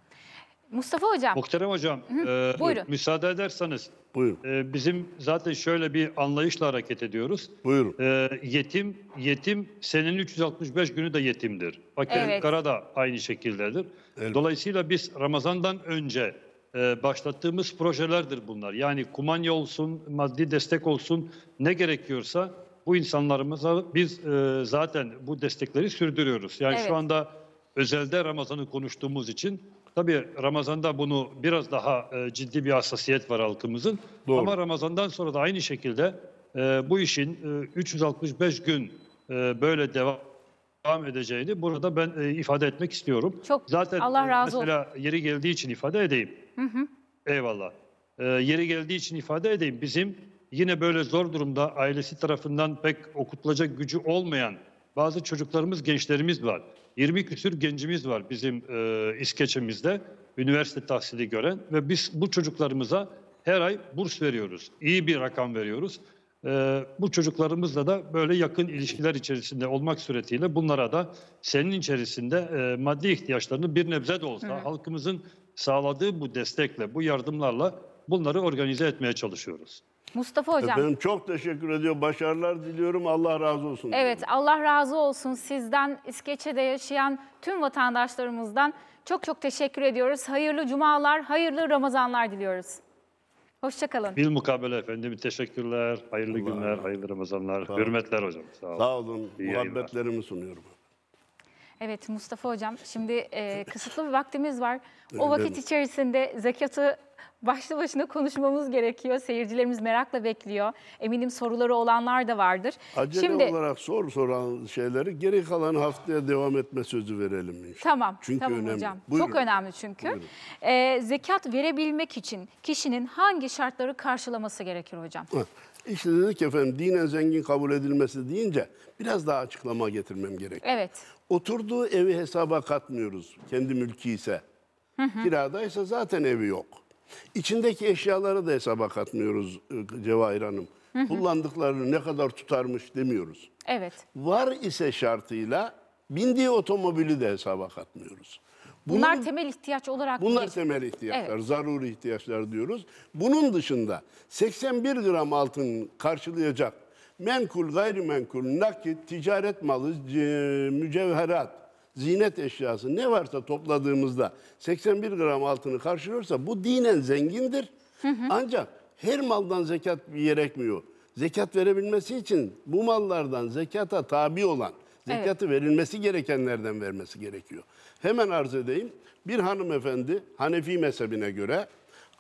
Mustafa Hocam. Muhterem Hocam, e, buyurun. müsaade ederseniz. Buyurun. E, bizim zaten şöyle bir anlayışla hareket ediyoruz. Buyurun. E, yetim, yetim senin 365 günü de yetimdir. Fakirin evet. kara da aynı şekildedir. Elbette. Dolayısıyla biz Ramazan'dan önce e, başlattığımız projelerdir bunlar. Yani kumanya olsun, maddi destek olsun ne gerekiyorsa bu insanlarımıza biz e, zaten bu destekleri sürdürüyoruz. Yani evet. şu anda özelde Ramazan'ı konuştuğumuz için Tabii Ramazan'da bunu biraz daha e, ciddi bir hassasiyet var halkımızın. Doğru. Ama Ramazan'dan sonra da aynı şekilde e, bu işin e, 365 gün e, böyle devam devam edeceğini burada ben e, ifade etmek istiyorum. Çok Zaten Allah e, razı mesela olsun. yeri geldiği için ifade edeyim. Hı hı. Eyvallah. E, yeri geldiği için ifade edeyim. Bizim yine böyle zor durumda ailesi tarafından pek okutulacak gücü olmayan bazı çocuklarımız, gençlerimiz var. 20 küsür gencimiz var bizim e, İskeçe'mizde üniversite tahsili gören ve biz bu çocuklarımıza her ay burs veriyoruz. İyi bir rakam veriyoruz. E, bu çocuklarımızla da böyle yakın ilişkiler içerisinde olmak suretiyle bunlara da senin içerisinde e, maddi ihtiyaçlarını bir nebze de olsa evet. halkımızın sağladığı bu destekle, bu yardımlarla bunları organize etmeye çalışıyoruz. Mustafa Hocam. Efendim çok teşekkür ediyorum. Başarılar diliyorum. Allah razı olsun. Evet Allah razı olsun sizden, İskeçe'de yaşayan tüm vatandaşlarımızdan çok çok teşekkür ediyoruz. Hayırlı cumalar, hayırlı Ramazanlar diliyoruz. Hoşçakalın. Bir mukabele efendim. Teşekkürler. Hayırlı Allah günler, Allah. hayırlı Ramazanlar. Sağ Hürmetler hocam. Sağ olun. Sağ olun. Muhabbetlerimi sunuyorum. Evet Mustafa Hocam şimdi e, kısıtlı bir vaktimiz var. O vakit içerisinde zekatı başlı başına konuşmamız gerekiyor. Seyircilerimiz merakla bekliyor. Eminim soruları olanlar da vardır. Acele Şimdi, olarak sor soran şeyleri geri kalan haftaya devam etme sözü verelim. Inşallah. Tamam, çünkü tamam önemli. hocam. Buyurun. Çok önemli çünkü. Buyurun. E, zekat verebilmek için kişinin hangi şartları karşılaması gerekir hocam? İşte dedik efendim dinen zengin kabul edilmesi deyince biraz daha açıklama getirmem gerek. Evet. Oturduğu evi hesaba katmıyoruz kendi mülkü ise. Hı hı. Kiradaysa zaten evi yok. İçindeki eşyaları da hesaba katmıyoruz ıı, Cevahir Hanım. Hı hı. Kullandıklarını ne kadar tutarmış demiyoruz. Evet. Var ise şartıyla bindiği otomobili de hesaba katmıyoruz. Bunlar Bunun, temel ihtiyaç olarak Bunlar geçiyor. temel ihtiyaçlar, evet. zaruri ihtiyaçlar diyoruz. Bunun dışında 81 gram altın karşılayacak menkul, gayrimenkul, nakit, ticaret malı, mücevherat, zinet eşyası ne varsa topladığımızda 81 gram altını karşılıyorsa bu dinen zengindir. Hı hı. Ancak her maldan zekat gerekmiyor. Zekat verebilmesi için bu mallardan zekata tabi olan Zekatı evet. verilmesi gerekenlerden vermesi gerekiyor. Hemen arz edeyim. Bir hanımefendi Hanefi mezhebine göre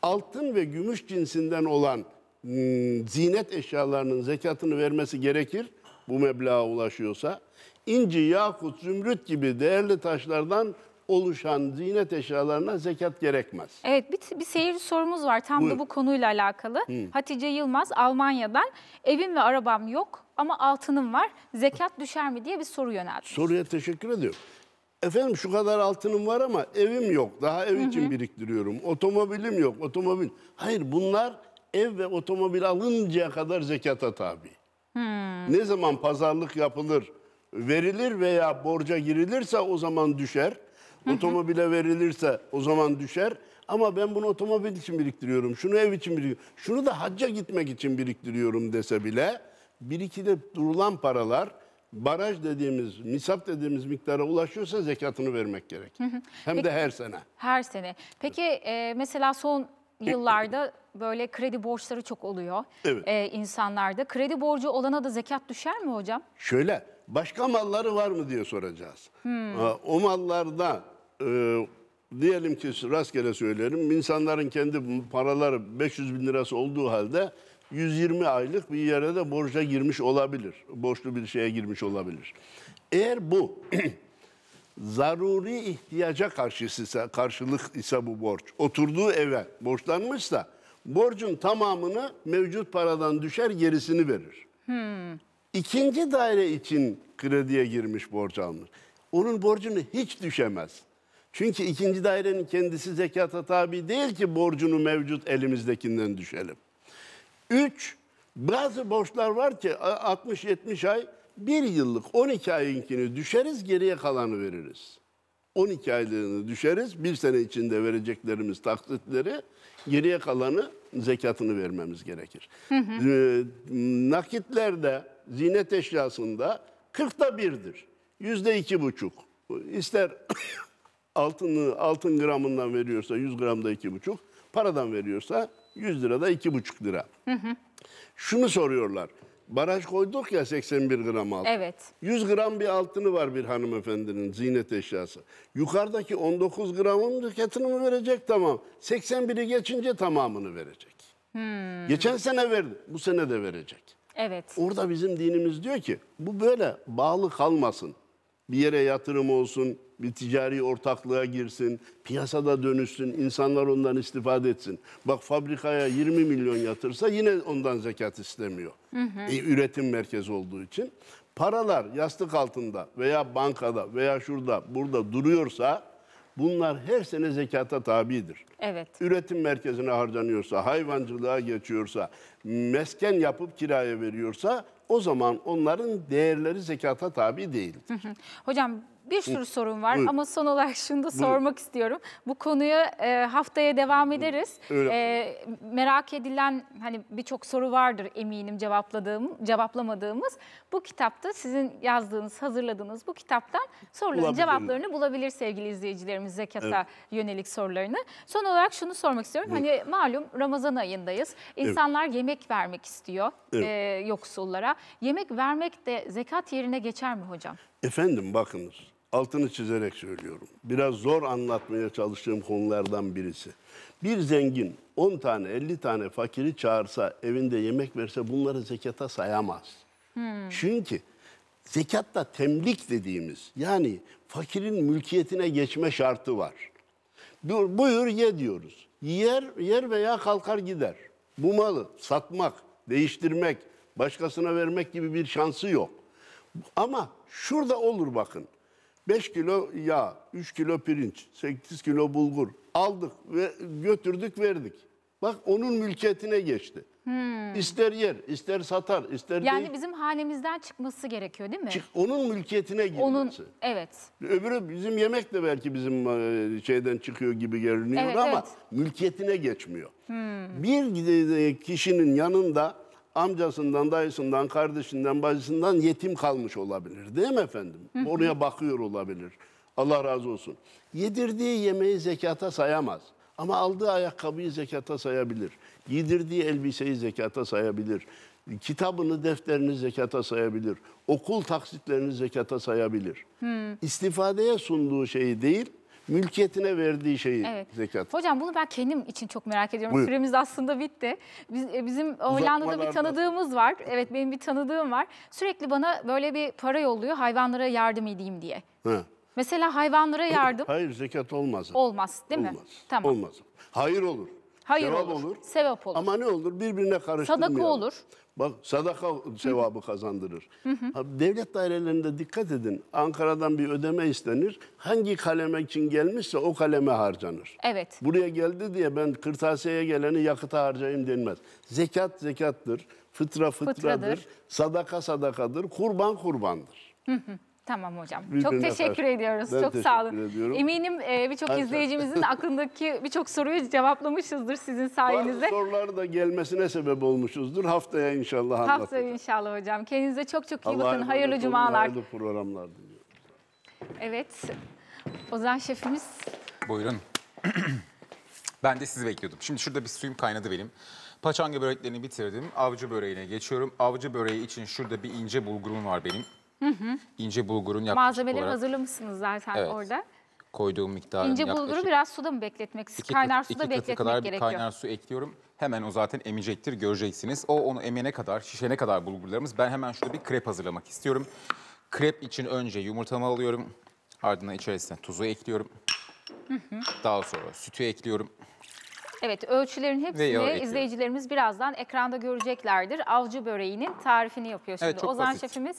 altın ve gümüş cinsinden olan hmm, zinet eşyalarının zekatını vermesi gerekir bu meblağa ulaşıyorsa. İnci, yakut, zümrüt gibi değerli taşlardan oluşan zinet eşyalarına zekat gerekmez. Evet bir, bir seyirci sorumuz var tam Buyur. da bu konuyla alakalı. Hı. Hatice Yılmaz Almanya'dan evim ve arabam yok ama altınım var. Zekat düşer mi diye bir soru yöneltmiş. Soruya teşekkür ediyorum. Efendim şu kadar altınım var ama evim yok. Daha ev için hı hı. biriktiriyorum. Otomobilim yok. Otomobil. Hayır bunlar ev ve otomobil alıncaya kadar zekata tabi. Hmm. Ne zaman pazarlık yapılır, verilir veya borca girilirse o zaman düşer. Otomobile verilirse o zaman düşer. Ama ben bunu otomobil için biriktiriyorum, şunu ev için biriktiriyorum, şunu da hacca gitmek için biriktiriyorum dese bile birikide durulan paralar baraj dediğimiz, misap dediğimiz miktara ulaşıyorsa zekatını vermek gerek. Hı hı. Hem Peki, de her sene. Her sene. Peki e, mesela son yıllarda böyle kredi borçları çok oluyor evet. e, insanlarda. Kredi borcu olana da zekat düşer mi hocam? Şöyle, başka malları var mı diye soracağız. Hmm. O mallarda e, diyelim ki rastgele söylerim insanların kendi paraları 500 bin lirası olduğu halde 120 aylık bir yere de borca girmiş olabilir. Borçlu bir şeye girmiş olabilir. Eğer bu zaruri ihtiyaca karşısıysa, karşılık ise bu borç, oturduğu eve borçlanmışsa borcun tamamını mevcut paradan düşer gerisini verir. Hmm. İkinci daire için krediye girmiş borç almış. Onun borcunu hiç düşemez. Çünkü ikinci dairenin kendisi zekata tabi değil ki borcunu mevcut elimizdekinden düşelim. Üç, bazı borçlar var ki 60-70 ay bir yıllık 12 ayınkini düşeriz geriye kalanı veririz. 12 aylığını düşeriz. Bir sene içinde vereceklerimiz taksitleri geriye kalanı zekatını vermemiz gerekir. Hı hı. Ee, nakitlerde zinet eşyasında 40'ta birdir. Yüzde iki buçuk. İster altını altın gramından veriyorsa 100 gramda iki buçuk. Paradan veriyorsa 100 lira da 2,5 lira. Hı hı. Şunu soruyorlar. Baraj koyduk ya 81 gram altın. Evet. 100 gram bir altını var bir hanımefendinin ziynet eşyası. Yukarıdaki 19 gramın dükatını mı verecek? Tamam. 81'i geçince tamamını verecek. Hmm. Geçen sene verdi. Bu sene de verecek. Evet. Orada bizim dinimiz diyor ki bu böyle bağlı kalmasın. Bir yere yatırım olsun, bir ticari ortaklığa girsin, piyasada dönüşsün, insanlar ondan istifade etsin. Bak fabrikaya 20 milyon yatırsa yine ondan zekat istemiyor. Hı hı. E, üretim merkezi olduğu için. Paralar yastık altında veya bankada veya şurada burada duruyorsa bunlar her sene zekata tabidir. Evet. Üretim merkezine harcanıyorsa, hayvancılığa geçiyorsa, mesken yapıp kiraya veriyorsa o zaman onların değerleri zekata tabi değildir. Hı hı. Hocam bir sürü sorun var Buyur. ama son olarak şunu da Buyur. sormak istiyorum. Bu konuyu e, haftaya devam ederiz. E, merak edilen hani birçok soru vardır eminim cevapladığım, cevaplamadığımız. Bu kitapta sizin yazdığınız, hazırladığınız bu kitaptan soruların cevaplarını bulabilir sevgili izleyicilerimiz zekata evet. yönelik sorularını. Son olarak şunu sormak istiyorum. Buyur. Hani malum Ramazan ayındayız. İnsanlar evet. yemek vermek istiyor evet. e, yoksullara. Yemek vermek de zekat yerine geçer mi hocam? Efendim bakınız altını çizerek söylüyorum. Biraz zor anlatmaya çalıştığım konulardan birisi. Bir zengin 10 tane 50 tane fakiri çağırsa evinde yemek verse bunları zekata sayamaz. Hmm. Çünkü zekatta temlik dediğimiz yani fakirin mülkiyetine geçme şartı var. Buyur ye diyoruz. Yer, yer veya kalkar gider. Bu malı satmak, değiştirmek, başkasına vermek gibi bir şansı yok. Ama şurada olur bakın. 5 kilo yağ, 3 kilo pirinç, 8 kilo bulgur aldık ve götürdük verdik. Bak onun mülkiyetine geçti. Hmm. İster yer, ister satar, ister yani değil. bizim hanemizden çıkması gerekiyor değil mi? Çık, onun mülkiyetine girmesi. Onun, evet. Öbürü bizim yemek de belki bizim e, şeyden çıkıyor gibi görünüyor evet, ama evet. mülkiyetine geçmiyor. Hmm. Bir kişinin yanında amcasından, dayısından, kardeşinden, bacısından yetim kalmış olabilir. Değil mi efendim? Oraya bakıyor olabilir. Allah razı olsun. Yedirdiği yemeği zekata sayamaz. Ama aldığı ayakkabıyı zekata sayabilir. yedirdiği elbiseyi zekata sayabilir. Kitabını, defterini zekata sayabilir. Okul taksitlerini zekata sayabilir. Hmm. İstifadeye sunduğu şeyi değil, mülkiyetine verdiği şeyi Evet. zekat. Hocam bunu ben kendim için çok merak ediyorum. Buyur. Süremiz aslında bitti. Biz, e, bizim Hollanda'da bir Uzatmalarda. tanıdığımız var. Evet benim bir tanıdığım var. Sürekli bana böyle bir para yolluyor hayvanlara yardım edeyim diye. Ha. Mesela hayvanlara yardım Hayır zekat olmaz. olmaz değil mi? Olmaz. Tamam. Olmaz. Hayır olur. Hayır Sevap olur. Sevap olur. Ama ne olur birbirine karıştırmayalım. Sadaka olur. Bak sadaka sevabı kazandırır. Hı hı. devlet dairelerinde dikkat edin. Ankara'dan bir ödeme istenir. Hangi kaleme için gelmişse o kaleme harcanır. Evet. Buraya geldi diye ben kırtasiyeye geleni yakıta harcayayım denmez. Zekat zekattır, fıtra fıtradır, fıtradır. sadaka sadakadır, kurban kurbandır. Hı hı. Tamam hocam. Büyük çok teşekkür efendim. ediyoruz. Ben çok teşekkür sağ olun. Ediyorum. Eminim e, birçok izleyicimizin aklındaki birçok soruyu cevaplamışızdır sizin sayenizde. Bazı sorular da gelmesine sebep olmuşuzdur. Haftaya inşallah anlatacağım. Haftaya inşallah hocam. Kendinize çok çok iyi Allah bakın. Hayırlı cumalar. Hayırlı programlar diliyorum. Evet. Ozan şefimiz. Buyurun. ben de sizi bekliyordum. Şimdi şurada bir suyum kaynadı benim. Paçanga böreklerini bitirdim. Avcı böreğine geçiyorum. Avcı böreği için şurada bir ince bulgurum var benim. Hı hı. İnce bulgurun yaklaşık Malzemeleri olarak. hazırlamışsınız zaten Evet. orada. koyduğum miktarın İnce yaklaşık. bulguru biraz suda mı bekletmek, iki kaynar katı- suda iki bekletmek kadar gerekiyor. kaynar su ekliyorum. Hemen o zaten emecektir göreceksiniz. O onu emene kadar, şişene kadar bulgurlarımız. Ben hemen şurada bir krep hazırlamak istiyorum. Krep için önce yumurtamı alıyorum. Ardından içerisine tuzu ekliyorum. Daha sonra sütü ekliyorum. Evet ölçülerin yağı hepsini izleyicilerimiz birazdan ekranda göreceklerdir. Avcı böreğinin tarifini yapıyor şimdi. Evet, Ozan basit. şefimiz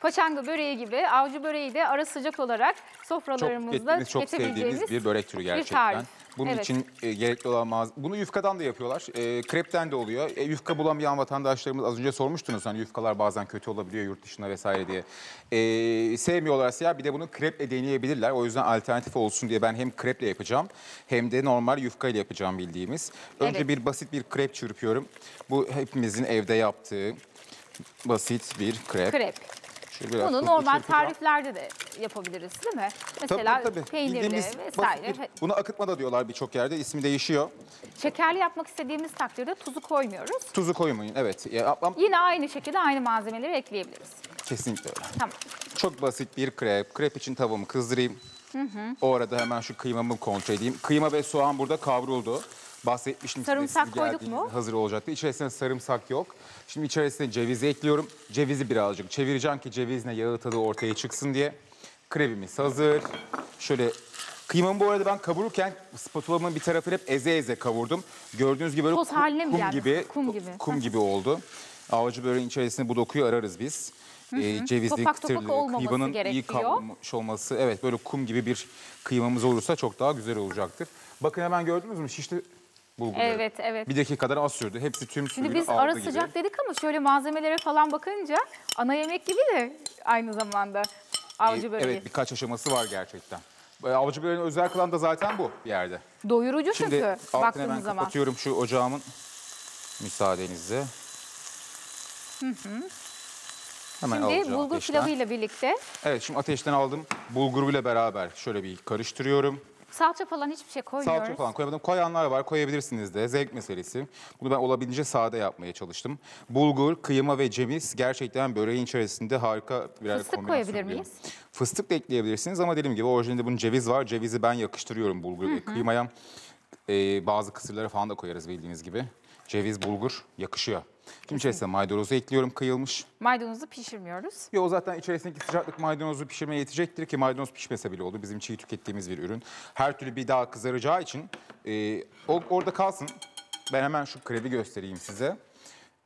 Paçanga böreği gibi avcı böreği de ara sıcak olarak sofralarımızda çok, çok sevdiğimiz bir börek türü gerçekten. tarif. Bunun evet. için e, gerekli olan malzeme. Bunu yufkadan da yapıyorlar. E, krepten de oluyor. E, yufka bulamayan vatandaşlarımız az önce sormuştunuz. Hani yufkalar bazen kötü olabiliyor yurt dışına vesaire diye. E, sevmiyorlarsa ya bir de bunu kreple deneyebilirler. O yüzden alternatif olsun diye ben hem kreple yapacağım hem de normal yufka ile yapacağım bildiğimiz. Önce evet. bir basit bir krep çırpıyorum. Bu hepimizin evde yaptığı basit bir krep. Krep biraz Bunu normal tariflerde de yapabiliriz değil mi? Mesela tabii, tabii. peynirli Bildiğimiz vesaire. basit akıtma da diyorlar birçok yerde. İsmi değişiyor. Şekerli yapmak istediğimiz takdirde tuzu koymuyoruz. Tuzu koymayın. Evet. Ya, Yine aynı şekilde aynı malzemeleri ekleyebiliriz. kesinlikle öyle. Tamam. Çok basit bir krep. Krep için tavamı kızdırayım. O arada hemen şu kıymamı kontrol edeyim. Kıyma ve soğan burada kavruldu bahsetmiştim. Sarımsak koyduk mu? Hazır olacaktı. İçerisinde sarımsak yok. Şimdi içerisine cevizi ekliyorum. Cevizi birazcık çevireceğim ki cevizle yağı tadı ortaya çıksın diye. Krebimiz hazır. Şöyle Kıymamı bu arada ben kavururken spatulamın bir tarafını hep eze eze kavurdum. Gördüğünüz gibi böyle kum, haline mi kum geldi? gibi kum gibi kum gibi oldu. Avcı böreğin içerisinde bu dokuyu ararız biz. Hı hı. Ee, cevizli topak kıymanın iyi kavrulmuş olması evet böyle kum gibi bir kıymamız olursa çok daha güzel olacaktır. Bakın hemen gördünüz mü şişti bulgurları. Evet, evet. Bir dakika kadar az sürdü. Hepsi tüm suyunu Şimdi biz aldı ara gibi. sıcak dedik ama şöyle malzemelere falan bakınca ana yemek gibi de aynı zamanda avcı e, böreği. Evet, birkaç aşaması var gerçekten. E, avcı böreğinin özel kılan da zaten bu bir yerde. Doyurucu Şimdi çünkü baktığınız ben zaman. kapatıyorum şu ocağımın müsaadenizle. Hı hı. Hemen şimdi bulgur ateşten. pilavıyla birlikte. Evet şimdi ateşten aldım. Bulguruyla beraber şöyle bir karıştırıyorum. Salça falan hiçbir şey koymuyoruz. Salça falan koyamadım. Koyanlar var koyabilirsiniz de zevk meselesi. Bunu ben olabildiğince sade yapmaya çalıştım. Bulgur, kıyma ve cemiz gerçekten böreğin içerisinde harika birer Fıstık koyabilir miyiz? Fıstık da ekleyebilirsiniz ama dediğim gibi orijinalde bunun ceviz var. Cevizi ben yakıştırıyorum bulgur ve kıymaya. Ee, bazı kısırları falan da koyarız bildiğiniz gibi. Ceviz, bulgur yakışıyor. Şimdi içerisine maydanozu ekliyorum kıyılmış. Maydanozu pişirmiyoruz. Yo, o zaten içerisindeki sıcaklık maydanozu pişirmeye yetecektir ki maydanoz pişmese bile olur. Bizim çiğ tükettiğimiz bir ürün. Her türlü bir daha kızaracağı için e, o, orada kalsın. Ben hemen şu krebi göstereyim size.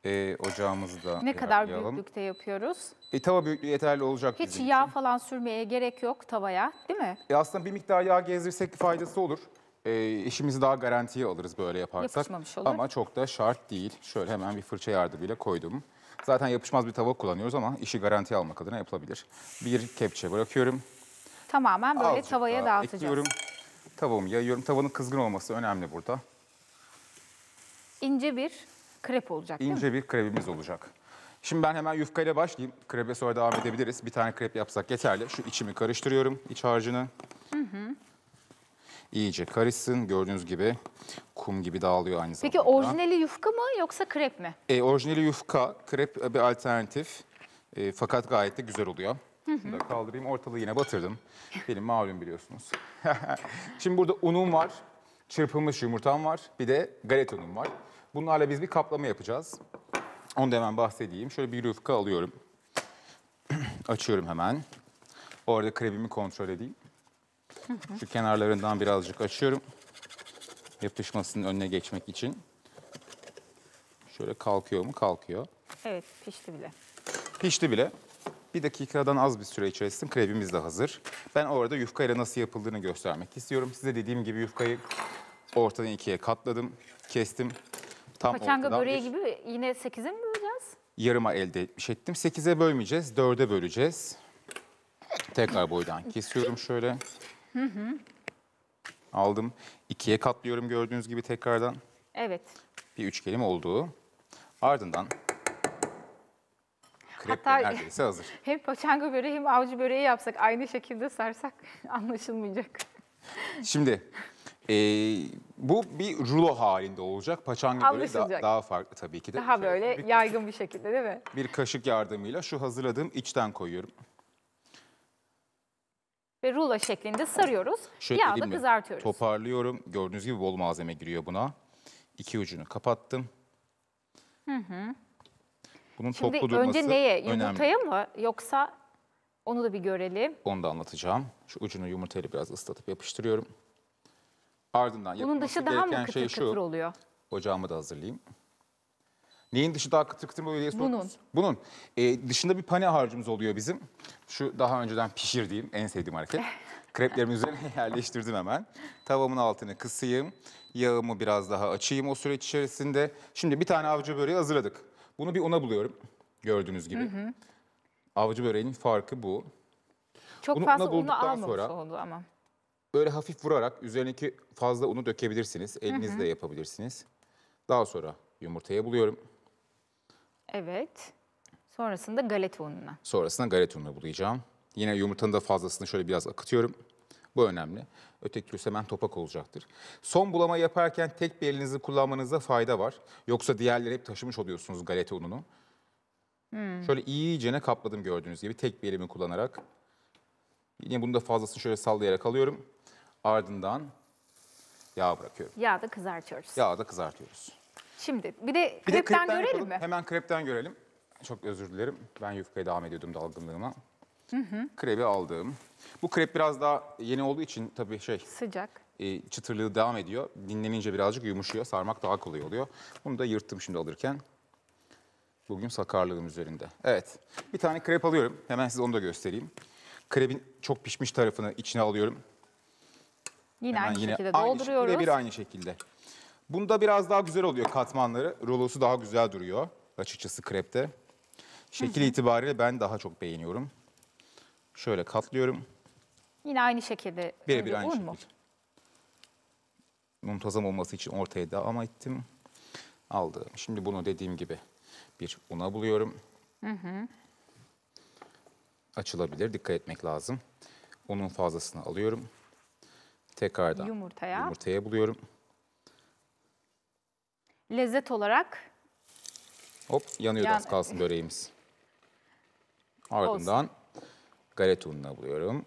E, ocağımızı da Ne kadar ayarlayalım. büyüklükte yapıyoruz? E, tava büyüklüğü yeterli olacak Hiç bizim yağ için. falan sürmeye gerek yok tavaya değil mi? E, aslında bir miktar yağ gezdirsek faydası olur e, ee, işimizi daha garantiye alırız böyle yaparsak. Yapışmamış olur. Ama çok da şart değil. Şöyle hemen bir fırça yardımıyla koydum. Zaten yapışmaz bir tava kullanıyoruz ama işi garantiye almak adına yapılabilir. Bir kepçe bırakıyorum. Tamamen böyle Azıcık tavaya daha dağıtacağız. Ekliyorum. Tavamı yayıyorum. Tavanın kızgın olması önemli burada. İnce bir krep olacak değil mi? bir krebimiz olacak. Şimdi ben hemen yufkayla başlayayım. Krebe sonra devam edebiliriz. Bir tane krep yapsak yeterli. Şu içimi karıştırıyorum, iç harcını. Hı hı iyice karışsın. Gördüğünüz gibi kum gibi dağılıyor aynı zamanda. Peki orijinali yufka mı yoksa krep mi? E, orijinali yufka, krep e, bir alternatif. E, fakat gayet de güzel oluyor. Şunu kaldırayım. Ortalığı yine batırdım. Benim malum biliyorsunuz. Şimdi burada unum var, çırpılmış yumurtam var, bir de galeta unum var. Bunlarla biz bir kaplama yapacağız. Onu da hemen bahsedeyim. Şöyle bir yufka alıyorum. Açıyorum hemen. Orada krebimi kontrol edeyim. Şu kenarlarından birazcık açıyorum. Yapışmasının önüne geçmek için. Şöyle kalkıyor mu? Kalkıyor. Evet, pişti bile. Pişti bile. Bir dakikadan az bir süre içerisinde krevimiz de hazır. Ben orada yufkayla nasıl yapıldığını göstermek istiyorum. Size dediğim gibi yufkayı ortadan ikiye katladım, kestim. Tam Paçanga böreği bir... gibi yine 8'e mi böleceğiz? Yarıma elde etmiş ettim. 8'e bölmeyeceğiz, 4'e böleceğiz. Tekrar boydan kesiyorum şöyle. Hı hı. Aldım. İkiye katlıyorum gördüğünüz gibi tekrardan. Evet. Bir üçgenim olduğu. Ardından krep Hatta, neredeyse hazır. hem paçanga böreği hem avcı böreği yapsak aynı şekilde sarsak anlaşılmayacak. Şimdi e, bu bir rulo halinde olacak. Paçanga böreği da, daha farklı tabii ki de. Daha böyle bir, yaygın bir şekilde değil mi? Bir kaşık yardımıyla şu hazırladığım içten koyuyorum ve rulo şeklinde sarıyoruz. Şöyle Yağda elimi kızartıyoruz. toparlıyorum. Gördüğünüz gibi bol malzeme giriyor buna. İki ucunu kapattım. Hı hı. Bunun Şimdi toplu önce neye? Yumurtaya önemli. mı yoksa onu da bir görelim. Onu da anlatacağım. Şu ucunu yumurtayla biraz ıslatıp yapıştırıyorum. Ardından Bunun dışı daha mı kıtır şey kıtır şu, oluyor? Ocağımı da hazırlayayım. Neyin dışı daha kıtır kıtır mı oluyor diye sordunuz. Bunun. Bunun. Ee, dışında bir pane harcımız oluyor bizim. Şu daha önceden pişirdiğim en sevdiğim hareket. Kreplerimi üzerine yerleştirdim hemen. Tavamın altını kısayım. Yağımı biraz daha açayım o süreç içerisinde. Şimdi bir tane avcı böreği hazırladık. Bunu bir ona buluyorum. Gördüğünüz gibi. Hı hı. Avcı böreğinin farkı bu. Çok Bunu fazla unu almamış sonra, oldu ama. Böyle hafif vurarak üzerindeki fazla unu dökebilirsiniz. Elinizle yapabilirsiniz. Daha sonra yumurtaya buluyorum. Evet. Sonrasında galeta ununa. Sonrasında galeta ununa bulayacağım. Yine yumurtanın da fazlasını şöyle biraz akıtıyorum. Bu önemli. Öteki türlüsü hemen topak olacaktır. Son bulama yaparken tek bir elinizi kullanmanızda fayda var. Yoksa diğerleri hep taşımış oluyorsunuz galeta ununu. Hmm. Şöyle iyicene kapladım gördüğünüz gibi tek bir elimi kullanarak. Yine bunu da fazlasını şöyle sallayarak alıyorum. Ardından yağ bırakıyorum. Yağda kızartıyoruz. Yağda kızartıyoruz. Şimdi bir de krepten, de krepten görelim mi? Hemen krepten görelim. Çok özür dilerim. Ben yufkaya devam ediyordum dalgınlığıma. Hı hı. Krebi aldım. Bu krep biraz daha yeni olduğu için tabii şey... Sıcak. E, çıtırlığı devam ediyor. Dinlenince birazcık yumuşuyor. Sarmak daha kolay oluyor. Bunu da yırttım şimdi alırken. Bugün sakarlığım üzerinde. Evet. Bir tane krep alıyorum. Hemen size onu da göstereyim. Krebin çok pişmiş tarafını içine alıyorum. Yine Hemen aynı yine şekilde aynı dolduruyoruz. Yine bir aynı şekilde. Bunda biraz daha güzel oluyor katmanları. Rulosu daha güzel duruyor açıkçası krepte. Şekil itibariyle ben daha çok beğeniyorum. Şöyle katlıyorum. Yine aynı şekilde. Birebir e, aynı şekilde. Muntazam olması için ortaya devam ettim. Aldım. Şimdi bunu dediğim gibi bir una buluyorum. Hı hı. Açılabilir. Dikkat etmek lazım. Unun fazlasını alıyorum. Tekrardan yumurtaya, yumurtaya buluyorum lezzet olarak Hop yanıyor Yani- kalsın böreğimiz. Ardından galeta ununu buluyorum.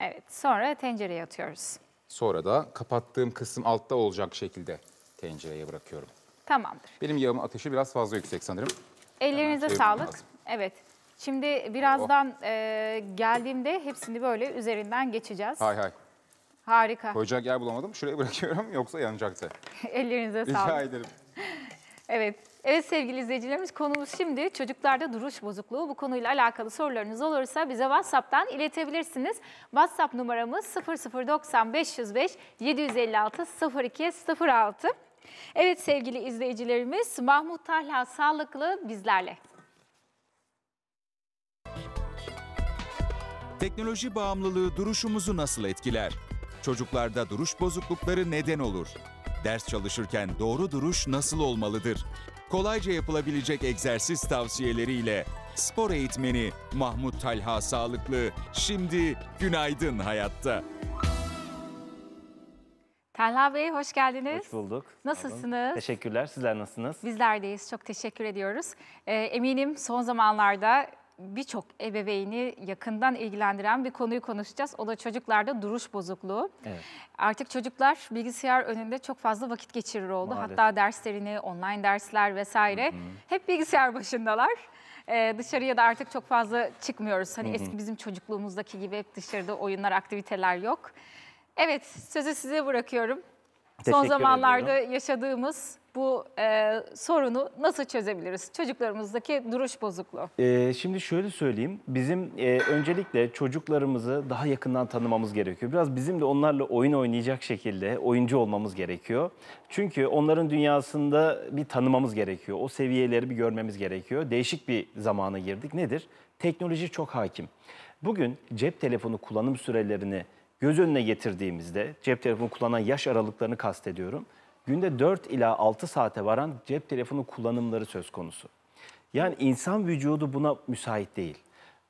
evet sonra tencereye atıyoruz. Sonra da kapattığım kısım altta olacak şekilde tencereye bırakıyorum. Tamamdır. Benim yağım ateşi biraz fazla yüksek sanırım. Ellerinize sağlık. lazım. Evet. Şimdi birazdan e, geldiğimde hepsini böyle üzerinden geçeceğiz. Hay hay. Harika. Koyacak yer bulamadım. Şuraya bırakıyorum yoksa yanacaktı. Ellerinize sağlık. Rica ederim. evet. Evet sevgili izleyicilerimiz konumuz şimdi çocuklarda duruş bozukluğu. Bu konuyla alakalı sorularınız olursa bize WhatsApp'tan iletebilirsiniz. WhatsApp numaramız 0090 505 756 0206. Evet sevgili izleyicilerimiz Mahmut Talha Sağlıklı bizlerle. Teknoloji bağımlılığı duruşumuzu nasıl etkiler? Çocuklarda duruş bozuklukları neden olur. Ders çalışırken doğru duruş nasıl olmalıdır? Kolayca yapılabilecek egzersiz tavsiyeleriyle spor eğitmeni Mahmut Talha Sağlıklı şimdi günaydın hayatta. Talha Bey hoş geldiniz. Hoş bulduk. Nasılsınız? Teşekkürler. Sizler nasılsınız? Bizler deyiz. Çok teşekkür ediyoruz. Ee, eminim son zamanlarda birçok ebeveyni yakından ilgilendiren bir konuyu konuşacağız. O da çocuklarda duruş bozukluğu. Evet. Artık çocuklar bilgisayar önünde çok fazla vakit geçirir oldu. Maalesef. Hatta derslerini, online dersler vesaire hı hı. hep bilgisayar başındalar. Ee, dışarıya da artık çok fazla çıkmıyoruz. Hani hı hı. eski bizim çocukluğumuzdaki gibi hep dışarıda oyunlar, aktiviteler yok. Evet, sözü size bırakıyorum. Teşekkür Son zamanlarda ediyorum. yaşadığımız bu e, sorunu nasıl çözebiliriz? Çocuklarımızdaki duruş bozukluğu. Ee, şimdi şöyle söyleyeyim. Bizim e, öncelikle çocuklarımızı daha yakından tanımamız gerekiyor. Biraz bizim de onlarla oyun oynayacak şekilde oyuncu olmamız gerekiyor. Çünkü onların dünyasında bir tanımamız gerekiyor. O seviyeleri bir görmemiz gerekiyor. Değişik bir zamana girdik. Nedir? Teknoloji çok hakim. Bugün cep telefonu kullanım sürelerini göz önüne getirdiğimizde cep telefonu kullanan yaş aralıklarını kastediyorum günde 4 ila 6 saate varan cep telefonu kullanımları söz konusu. Yani insan vücudu buna müsait değil.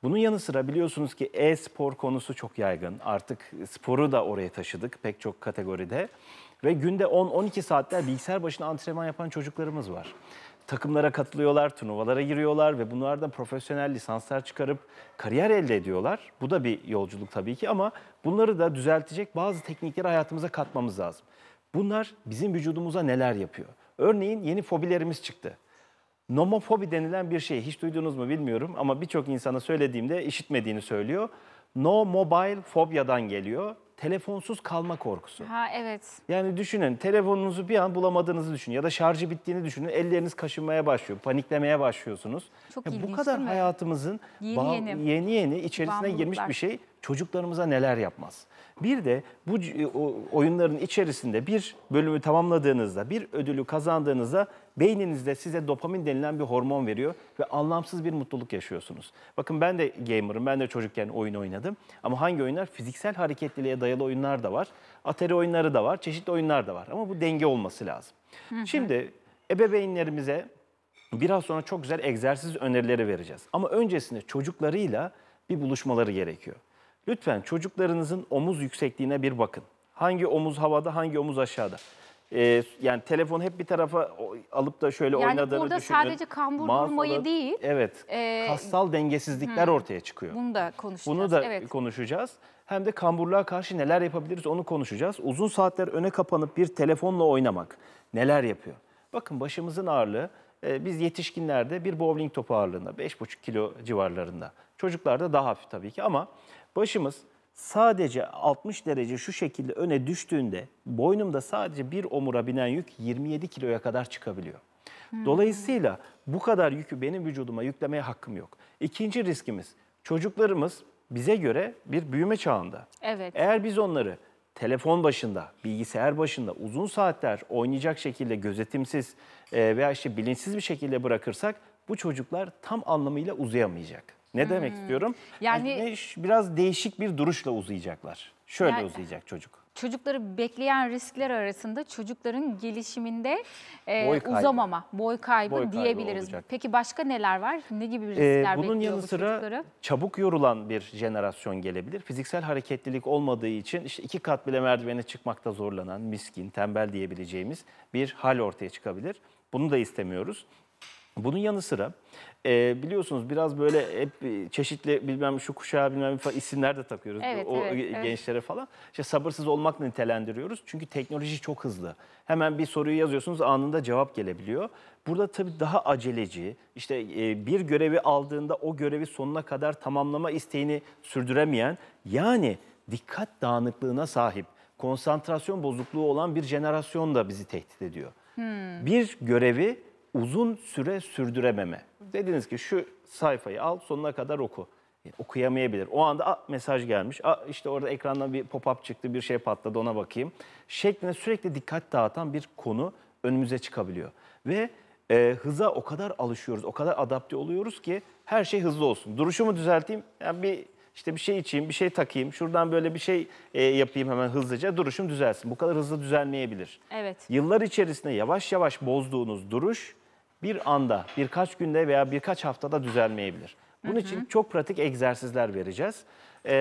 Bunun yanı sıra biliyorsunuz ki e-spor konusu çok yaygın. Artık sporu da oraya taşıdık pek çok kategoride. Ve günde 10-12 saatler bilgisayar başına antrenman yapan çocuklarımız var. Takımlara katılıyorlar, turnuvalara giriyorlar ve bunlardan profesyonel lisanslar çıkarıp kariyer elde ediyorlar. Bu da bir yolculuk tabii ki ama bunları da düzeltecek bazı teknikleri hayatımıza katmamız lazım. Bunlar bizim vücudumuza neler yapıyor? Örneğin yeni fobilerimiz çıktı. Nomofobi denilen bir şey hiç duydunuz mu bilmiyorum ama birçok insana söylediğimde işitmediğini söylüyor. No mobile fobyadan geliyor. Telefonsuz kalma korkusu. Ha evet. Yani düşünün telefonunuzu bir an bulamadığınızı düşünün ya da şarjı bittiğini düşünün. Elleriniz kaşınmaya başlıyor, paniklemeye başlıyorsunuz. Çok ilginç, Bu kadar değil mi? hayatımızın Yeni yeni. yeni, yeni içerisine girmiş bir şey çocuklarımıza neler yapmaz. Bir de bu e, oyunların içerisinde bir bölümü tamamladığınızda, bir ödülü kazandığınızda beyninizde size dopamin denilen bir hormon veriyor ve anlamsız bir mutluluk yaşıyorsunuz. Bakın ben de gamer'ım, ben de çocukken oyun oynadım. Ama hangi oyunlar? Fiziksel hareketliliğe dayalı oyunlar da var. Atari oyunları da var, çeşitli oyunlar da var. Ama bu denge olması lazım. Şimdi ebeveynlerimize biraz sonra çok güzel egzersiz önerileri vereceğiz. Ama öncesinde çocuklarıyla bir buluşmaları gerekiyor. Lütfen çocuklarınızın omuz yüksekliğine bir bakın. Hangi omuz havada, hangi omuz aşağıda. Ee, yani telefon hep bir tarafa alıp da şöyle yani oynadığını düşünün. Yani burada sadece kambur vurmayı değil. Evet, e, kassal dengesizlikler hı, ortaya çıkıyor. Bunu da konuşacağız. Bunu da evet. konuşacağız. Hem de kamburluğa karşı neler yapabiliriz onu konuşacağız. Uzun saatler öne kapanıp bir telefonla oynamak neler yapıyor? Bakın başımızın ağırlığı e, biz yetişkinlerde bir bowling topu ağırlığında 5,5 kilo civarlarında. Çocuklarda daha hafif tabii ki ama Başımız sadece 60 derece şu şekilde öne düştüğünde boynumda sadece bir omura binen yük 27 kiloya kadar çıkabiliyor. Hmm. Dolayısıyla bu kadar yükü benim vücuduma yüklemeye hakkım yok. İkinci riskimiz çocuklarımız bize göre bir büyüme çağında. Evet. Eğer biz onları telefon başında, bilgisayar başında uzun saatler oynayacak şekilde gözetimsiz e, veya işte bilinçsiz bir şekilde bırakırsak bu çocuklar tam anlamıyla uzayamayacak. Ne hmm. demek istiyorum? Yani- Yani biraz değişik bir duruşla uzayacaklar. Şöyle Yani- uzayacak çocuk. Çocukları bekleyen riskler arasında çocukların gelişiminde e, Boy kaybı. uzamama, boy kaybı Boy diyebiliriz. olacak. Peki başka neler var? Ne gibi ee, riskler Ee, bekliyor bunun yanı sıra çocukları? çabuk yorulan bir jenerasyon gelebilir. Fiziksel hareketlilik olmadığı için işte iki kat bile merdivene çıkmakta zorlanan, miskin, tembel diyebileceğimiz bir hal ortaya çıkabilir. Bunu da istemiyoruz. Bunun yanı sıra e, biliyorsunuz biraz böyle hep e, çeşitli bilmem şu kuşağı bilmem falan isimler de takıyoruz evet, o evet, e, gençlere evet. falan. İşte sabırsız olmak nitelendiriyoruz. Çünkü teknoloji çok hızlı. Hemen bir soruyu yazıyorsunuz anında cevap gelebiliyor. Burada tabii daha aceleci, işte e, bir görevi aldığında o görevi sonuna kadar tamamlama isteğini sürdüremeyen, yani dikkat dağınıklığına sahip, konsantrasyon bozukluğu olan bir jenerasyon da bizi tehdit ediyor. Hmm. Bir görevi uzun süre sürdürememe. Dediniz ki şu sayfayı al sonuna kadar oku. E, okuyamayabilir. O anda a, mesaj gelmiş. A, işte orada ekrandan bir pop-up çıktı, bir şey patladı ona bakayım. Şeklinde sürekli dikkat dağıtan bir konu önümüze çıkabiliyor. Ve e, hıza o kadar alışıyoruz, o kadar adapte oluyoruz ki her şey hızlı olsun. Duruşumu düzelteyim, yani bir işte bir şey içeyim, bir şey takayım, şuradan böyle bir şey e, yapayım hemen hızlıca duruşum düzelsin. Bu kadar hızlı düzelmeyebilir. Evet. Yıllar içerisinde yavaş yavaş bozduğunuz duruş bir anda, birkaç günde veya birkaç haftada düzelmeyebilir. Bunun Hı -hı. için çok pratik egzersizler vereceğiz. Ee,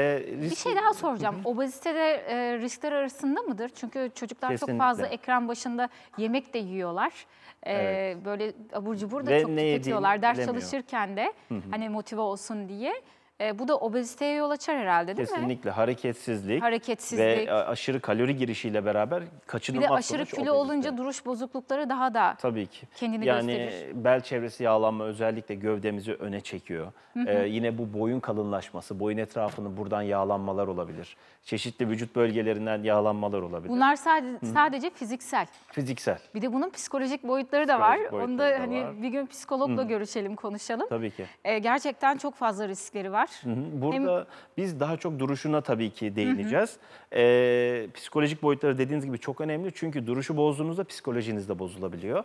risk... Bir şey daha soracağım. Hı e, riskler arasında mıdır? Çünkü çocuklar Kesinlikle. çok fazla ekran başında yemek de yiyorlar. Ee, evet. Böyle abur cubur da Ve çok tüketiyorlar. Ders bilemiyor. çalışırken de Hı -hı. hani motive olsun diye. E, bu da obeziteye yol açar herhalde değil mi? Kesinlikle hareketsizlik, Hareketsizlik. ve e, aşırı kalori girişiyle beraber Bir kaçınılmaz de aşırı sonuç obezite. kilo olunca duruş bozuklukları daha da Tabii ki. kendini yani gösterir. bel çevresi yağlanma özellikle gövdemizi öne çekiyor. Ee, yine bu boyun kalınlaşması, boyun etrafının buradan yağlanmalar olabilir. Çeşitli vücut bölgelerinden yağlanmalar olabilir. Bunlar sadece, sadece fiziksel. Fiziksel Bir de bunun psikolojik boyutları da var. Psikolojik Onu da da hani var. bir gün psikologla görüşelim, konuşalım. tabii ki. E, gerçekten çok fazla riskleri var var. Hı hı. Burada hem... biz daha çok duruşuna tabii ki değineceğiz. Hı hı. E, psikolojik boyutları dediğiniz gibi çok önemli. Çünkü duruşu bozduğunuzda psikolojiniz de bozulabiliyor.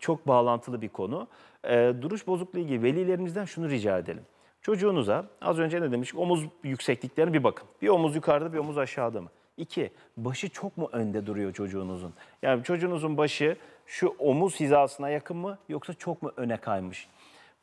Çok bağlantılı bir konu. E, duruş bozukluğu ilgili velilerimizden şunu rica edelim. Çocuğunuza az önce ne demiştik? Omuz yüksekliklerine bir bakın. Bir omuz yukarıda bir omuz aşağıda mı? İki, başı çok mu önde duruyor çocuğunuzun? Yani çocuğunuzun başı şu omuz hizasına yakın mı yoksa çok mu öne kaymış?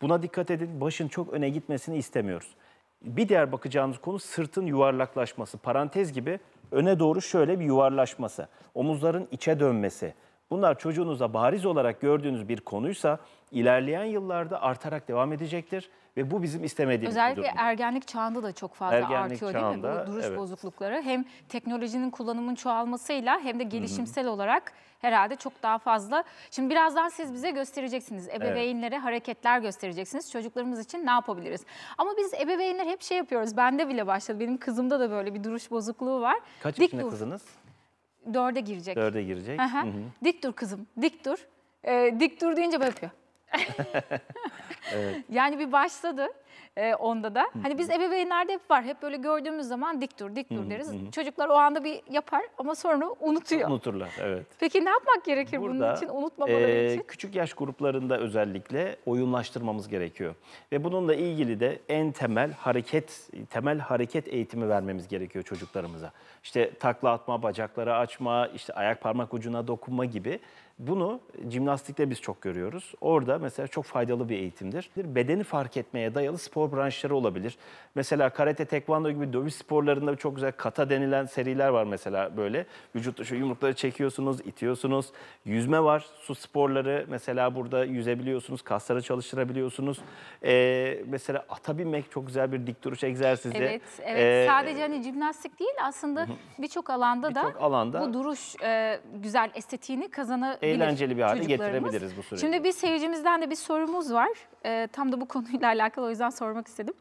Buna dikkat edin. Başın çok öne gitmesini istemiyoruz. Bir diğer bakacağımız konu sırtın yuvarlaklaşması. Parantez gibi öne doğru şöyle bir yuvarlaşması. Omuzların içe dönmesi. Bunlar çocuğunuza bariz olarak gördüğünüz bir konuysa ilerleyen yıllarda artarak devam edecektir ve bu bizim istemediğimiz Özellikle bir durum. ergenlik çağında da çok fazla ergenlik artıyor çağında, değil mi bu duruş evet. bozuklukları? Hem teknolojinin kullanımın çoğalmasıyla hem de gelişimsel Hı-hı. olarak herhalde çok daha fazla. Şimdi birazdan siz bize göstereceksiniz. Ebeveynlere evet. hareketler göstereceksiniz. Çocuklarımız için ne yapabiliriz? Ama biz ebeveynler hep şey yapıyoruz. Bende bile başladı. Benim kızımda da böyle bir duruş bozukluğu var. Kaç Dik yaşında dur. kızınız? Dörde girecek. Dörde girecek. Hı hı. Dik dur kızım, dik dur. Ee, dik dur deyince böyle yapıyor. evet. Yani bir başladı e, onda da. Hani biz ebeveynlerde hep var. Hep böyle gördüğümüz zaman dik dur, dik dur deriz. Çocuklar o anda bir yapar ama sonra unutuyor. Unuturlar, evet. Peki ne yapmak gerekir Burada, bunun için, unutmamaları e, için? Küçük yaş gruplarında özellikle oyunlaştırmamız gerekiyor. Ve bununla ilgili de en temel hareket, temel hareket eğitimi vermemiz gerekiyor çocuklarımıza. İşte takla atma, bacakları açma, işte ayak parmak ucuna dokunma gibi bunu cimnastikte biz çok görüyoruz. Orada mesela çok faydalı bir eğitimdir. Bedeni fark etmeye dayalı spor branşları olabilir. Mesela karate, tekvando gibi dövüş sporlarında çok güzel kata denilen seriler var mesela böyle. vücutta şu yumrukları çekiyorsunuz, itiyorsunuz. Yüzme var, su sporları mesela burada yüzebiliyorsunuz, kasları çalıştırabiliyorsunuz. Ee, mesela ata binmek çok güzel bir dik duruş egzersizi. Evet, evet. Ee, Sadece hani cimnastik değil aslında birçok alanda bir da alanda bu duruş e, güzel estetiğini kazanabiliyorsunuz eğlenceli bir hale getirebiliriz bu süreci. Şimdi bir seyircimizden de bir sorumuz var. E, tam da bu konuyla alakalı o yüzden sormak istedim.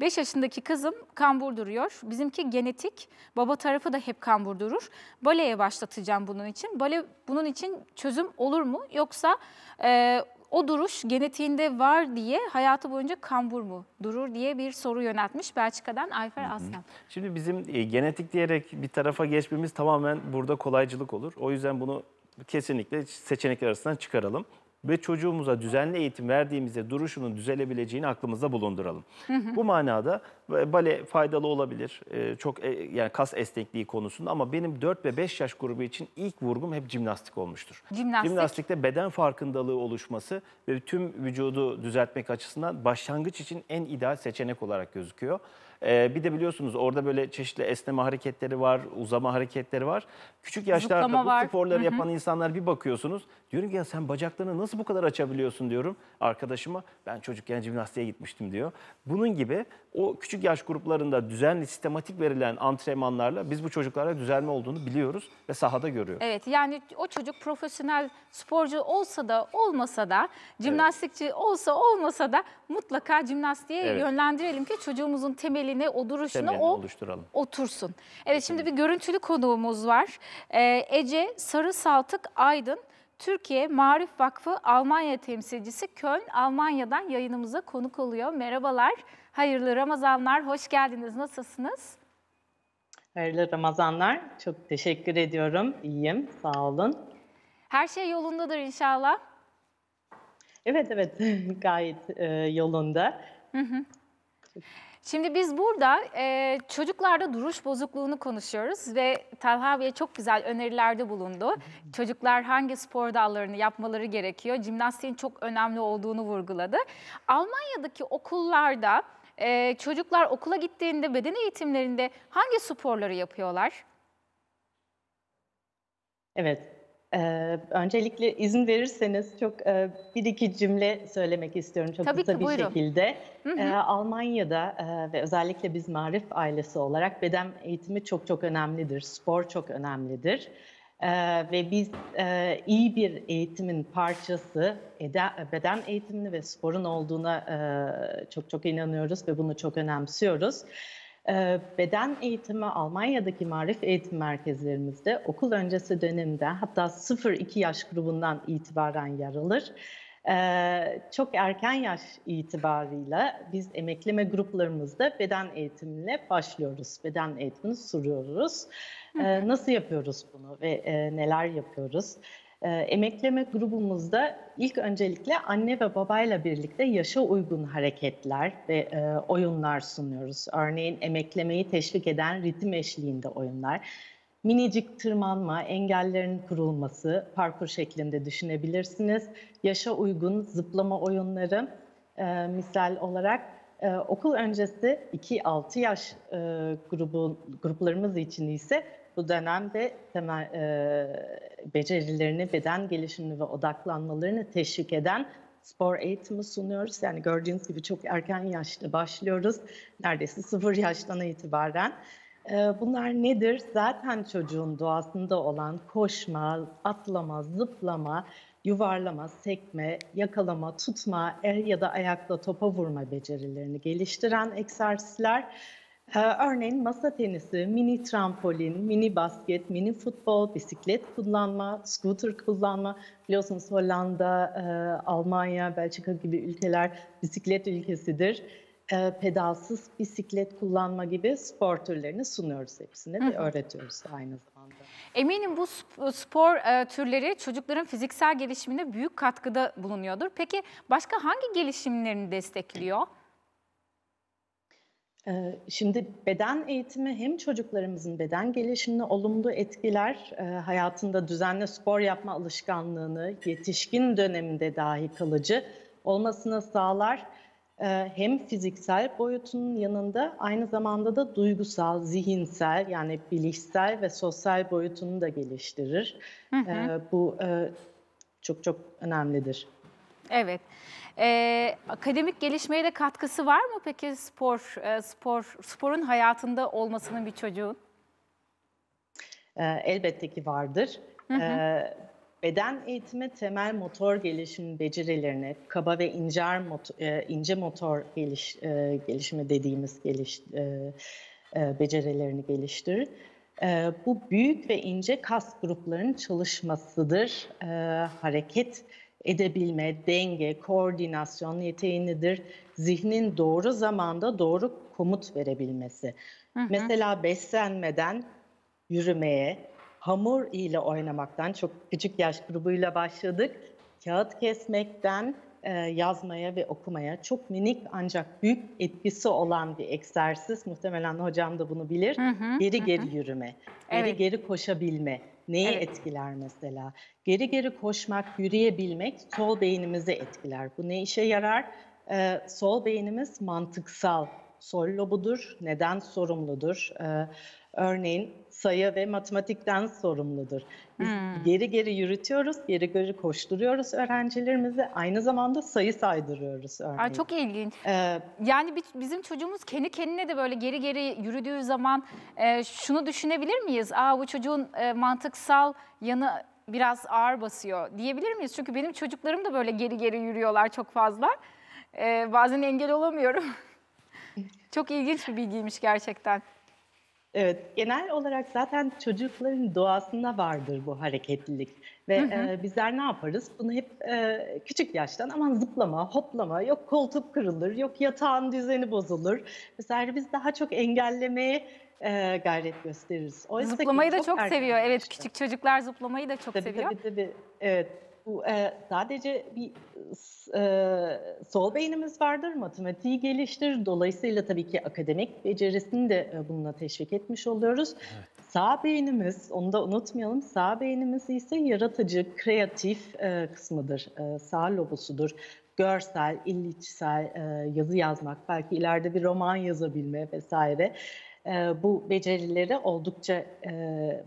5 yaşındaki kızım kambur duruyor. Bizimki genetik. Baba tarafı da hep kambur durur. Baleye başlatacağım bunun için. Bale bunun için çözüm olur mu? Yoksa e, o duruş genetiğinde var diye hayatı boyunca kambur mu durur diye bir soru yöneltmiş Belçika'dan Ayfer Aslan. Şimdi bizim e, genetik diyerek bir tarafa geçmemiz tamamen burada kolaycılık olur. O yüzden bunu kesinlikle seçenekler arasından çıkaralım ve çocuğumuza düzenli eğitim verdiğimizde duruşunun düzelebileceğini aklımızda bulunduralım. Hı hı. Bu manada bale faydalı olabilir. E, çok e, yani kas esnekliği konusunda ama benim 4 ve 5 yaş grubu için ilk vurgum hep jimnastik olmuştur. Jimnastik. Jimnastikte beden farkındalığı oluşması ve tüm vücudu düzeltmek açısından başlangıç için en ideal seçenek olarak gözüküyor. E, bir de biliyorsunuz orada böyle çeşitli esneme hareketleri var, uzama hareketleri var. Küçük yaşlarda Zıplama bu var. sporları Hı hı. yapan insanlar bir bakıyorsunuz. Diyorum ki ya sen bacaklarını nasıl bu kadar açabiliyorsun diyorum arkadaşıma. Ben çocukken jimnastiğe gitmiştim diyor. Bunun gibi o küçük yaş gruplarında düzenli, sistematik verilen antrenmanlarla biz bu çocuklara düzelme olduğunu biliyoruz ve sahada görüyoruz. Evet yani o çocuk profesyonel sporcu olsa da olmasa da, jimnastikçi olsa olmasa da mutlaka jimnastiğe Evet. yönlendirelim ki çocuğumuzun temeli halini, o duruşunu o oluşturalım. otursun. Evet şimdi bir görüntülü konuğumuz var. Ee, Ece Sarı Saltık Aydın, Türkiye Marif Vakfı Almanya temsilcisi Köln, Almanya'dan yayınımıza konuk oluyor. Merhabalar, hayırlı Ramazanlar, hoş geldiniz, nasılsınız? Hayırlı Ramazanlar, çok teşekkür ediyorum, iyiyim, sağ olun. Her şey yolundadır inşallah. Evet evet gayet e, yolunda. Hı hı. Şimdi biz burada e, çocuklarda duruş bozukluğunu konuşuyoruz ve Talha Bey çok güzel önerilerde bulundu. Çocuklar hangi spor dallarını yapmaları gerekiyor? Cimnastiğin çok önemli olduğunu vurguladı. Almanya'daki okullarda e, çocuklar okula gittiğinde beden eğitimlerinde hangi sporları yapıyorlar? Evet, ee, öncelikle izin verirseniz çok e, bir iki cümle söylemek istiyorum çok Tabii kısa ki, bir buyurun. şekilde. Hı hı. Ee, Almanya'da e, ve özellikle biz Marif ailesi olarak beden eğitimi çok çok önemlidir, spor çok önemlidir. Ee, ve biz e, iyi bir eğitimin parçası eden, beden eğitimini ve sporun olduğuna e, çok çok inanıyoruz ve bunu çok önemsiyoruz. Ee, beden eğitimi Almanya'daki marif eğitim merkezlerimizde okul öncesi dönemde hatta 0-2 yaş grubundan itibaren yer alır. Ee, çok erken yaş itibarıyla biz emekleme gruplarımızda beden eğitimine başlıyoruz. Beden eğitimini soruyoruz. Ee, nasıl yapıyoruz bunu ve e, neler yapıyoruz? Ee, emekleme grubumuzda ilk öncelikle anne ve babayla birlikte yaşa uygun hareketler ve e, oyunlar sunuyoruz. Örneğin emeklemeyi teşvik eden ritim eşliğinde oyunlar, minicik tırmanma, engellerin kurulması, parkur şeklinde düşünebilirsiniz. Yaşa uygun zıplama oyunları e, misal olarak e, okul öncesi 2-6 yaş e, grubu, gruplarımız için ise bu dönemde temel e, becerilerini, beden gelişimini ve odaklanmalarını teşvik eden spor eğitimi sunuyoruz. Yani gördüğünüz gibi çok erken yaşta başlıyoruz. Neredeyse sıfır yaştan itibaren. Ee, bunlar nedir? Zaten çocuğun doğasında olan koşma, atlama, zıplama, yuvarlama, sekme, yakalama, tutma, el ya da ayakla topa vurma becerilerini geliştiren egzersizler. Ee, örneğin masa tenisi, mini trampolin, mini basket, mini futbol, bisiklet kullanma, scooter kullanma. Biliyorsunuz Hollanda, e, Almanya, Belçika gibi ülkeler bisiklet ülkesidir. Ee, pedalsız bisiklet kullanma gibi spor türlerini sunuyoruz hepsine ve öğretiyoruz aynı zamanda anlamda. Eminim bu spor e, türleri çocukların fiziksel gelişimine büyük katkıda bulunuyordur. Peki başka hangi gelişimlerini destekliyor? Ee, şimdi beden eğitimi hem çocuklarımızın beden gelişimini olumlu etkiler, e, hayatında düzenli spor yapma alışkanlığını yetişkin döneminde dahi kalıcı olmasını sağlar. Ee, hem fiziksel boyutunun yanında aynı zamanda da duygusal, zihinsel yani bilişsel ve sosyal boyutunu da geliştirir. Hı hı. Ee, bu e, çok çok önemlidir. Evet. Ee, akademik gelişmeye de katkısı var mı peki spor e, spor sporun hayatında olmasının bir çocuğun? Ee, elbette ki vardır. Hı hı. Ee, Beden eğitimi temel motor gelişim becerilerini, kaba ve incer motor, e, ince motor geliş, e, gelişimi dediğimiz geliş, e, becerilerini geliştirir. Bu büyük ve ince kas gruplarının çalışmasıdır. Hareket edebilme, denge, koordinasyon yeteneğidir. Zihnin doğru zamanda doğru komut verebilmesi. Hı hı. Mesela beslenmeden yürümeye, hamur ile oynamaktan, çok küçük yaş grubuyla başladık. Kağıt kesmekten e, yazmaya ve okumaya çok minik ancak büyük etkisi olan bir egzersiz. Muhtemelen hocam da bunu bilir. Hı hı, geri geri hı. yürüme, geri geri koşabilme. Neyi evet. etkiler mesela? Geri geri koşmak, yürüyebilmek sol beynimizi etkiler. Bu ne işe yarar? Ee, sol beynimiz mantıksal, sol lobudur, neden sorumludur. Ee, Örneğin sayı ve matematikten sorumludur. Biz hmm. geri geri yürütüyoruz, geri geri koşturuyoruz öğrencilerimizi. Aynı zamanda sayı saydırıyoruz örneğin. Aa, çok ilginç. Ee, yani bizim çocuğumuz kendi kendine de böyle geri geri yürüdüğü zaman e, şunu düşünebilir miyiz? Aa bu çocuğun e, mantıksal yanı biraz ağır basıyor diyebilir miyiz? Çünkü benim çocuklarım da böyle geri geri yürüyorlar çok fazla. Ee, bazen engel olamıyorum. çok ilginç bir bilgiymiş gerçekten. Evet, genel olarak zaten çocukların doğasında vardır bu hareketlilik ve hı hı. E, bizler ne yaparız? Bunu hep e, küçük yaştan aman zıplama, hoplama, yok koltuk kırılır, yok yatağın düzeni bozulur. Mesela biz daha çok engellemeye e, gayret gösteririz. Oysa zıplamayı da çok, çok seviyor. Evet, küçük çocuklar zıplamayı da çok tabii, seviyor. Tabii tabii. Evet bu e, sadece bir e, sol beynimiz vardır, matematiği geliştir. Dolayısıyla tabii ki akademik becerisini de e, bununla teşvik etmiş oluyoruz. Evet. Sağ beynimiz, onu da unutmayalım, sağ beynimiz ise yaratıcı, kreatif e, kısmıdır, e, sağ lobusudur. Görsel, ilişsel, e, yazı yazmak, belki ileride bir roman yazabilme vesaire. E, bu becerileri oldukça e,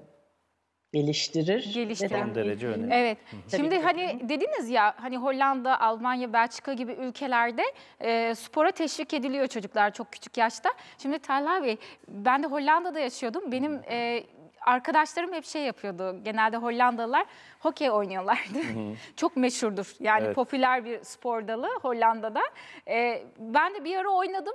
geliştirir. Geliştirir. Son derece önemli. Evet. Hı. Şimdi Tabii hani ki. dediniz ya hani Hollanda, Almanya, Belçika gibi ülkelerde e, spora teşvik ediliyor çocuklar çok küçük yaşta. Şimdi Talha Bey ben de Hollanda'da yaşıyordum. Benim e, arkadaşlarım hep şey yapıyordu. Genelde Hollandalılar hokey oynuyorlardı. Çok meşhurdur. Yani evet. popüler bir spor dalı Hollanda'da. Ee, ben de bir ara oynadım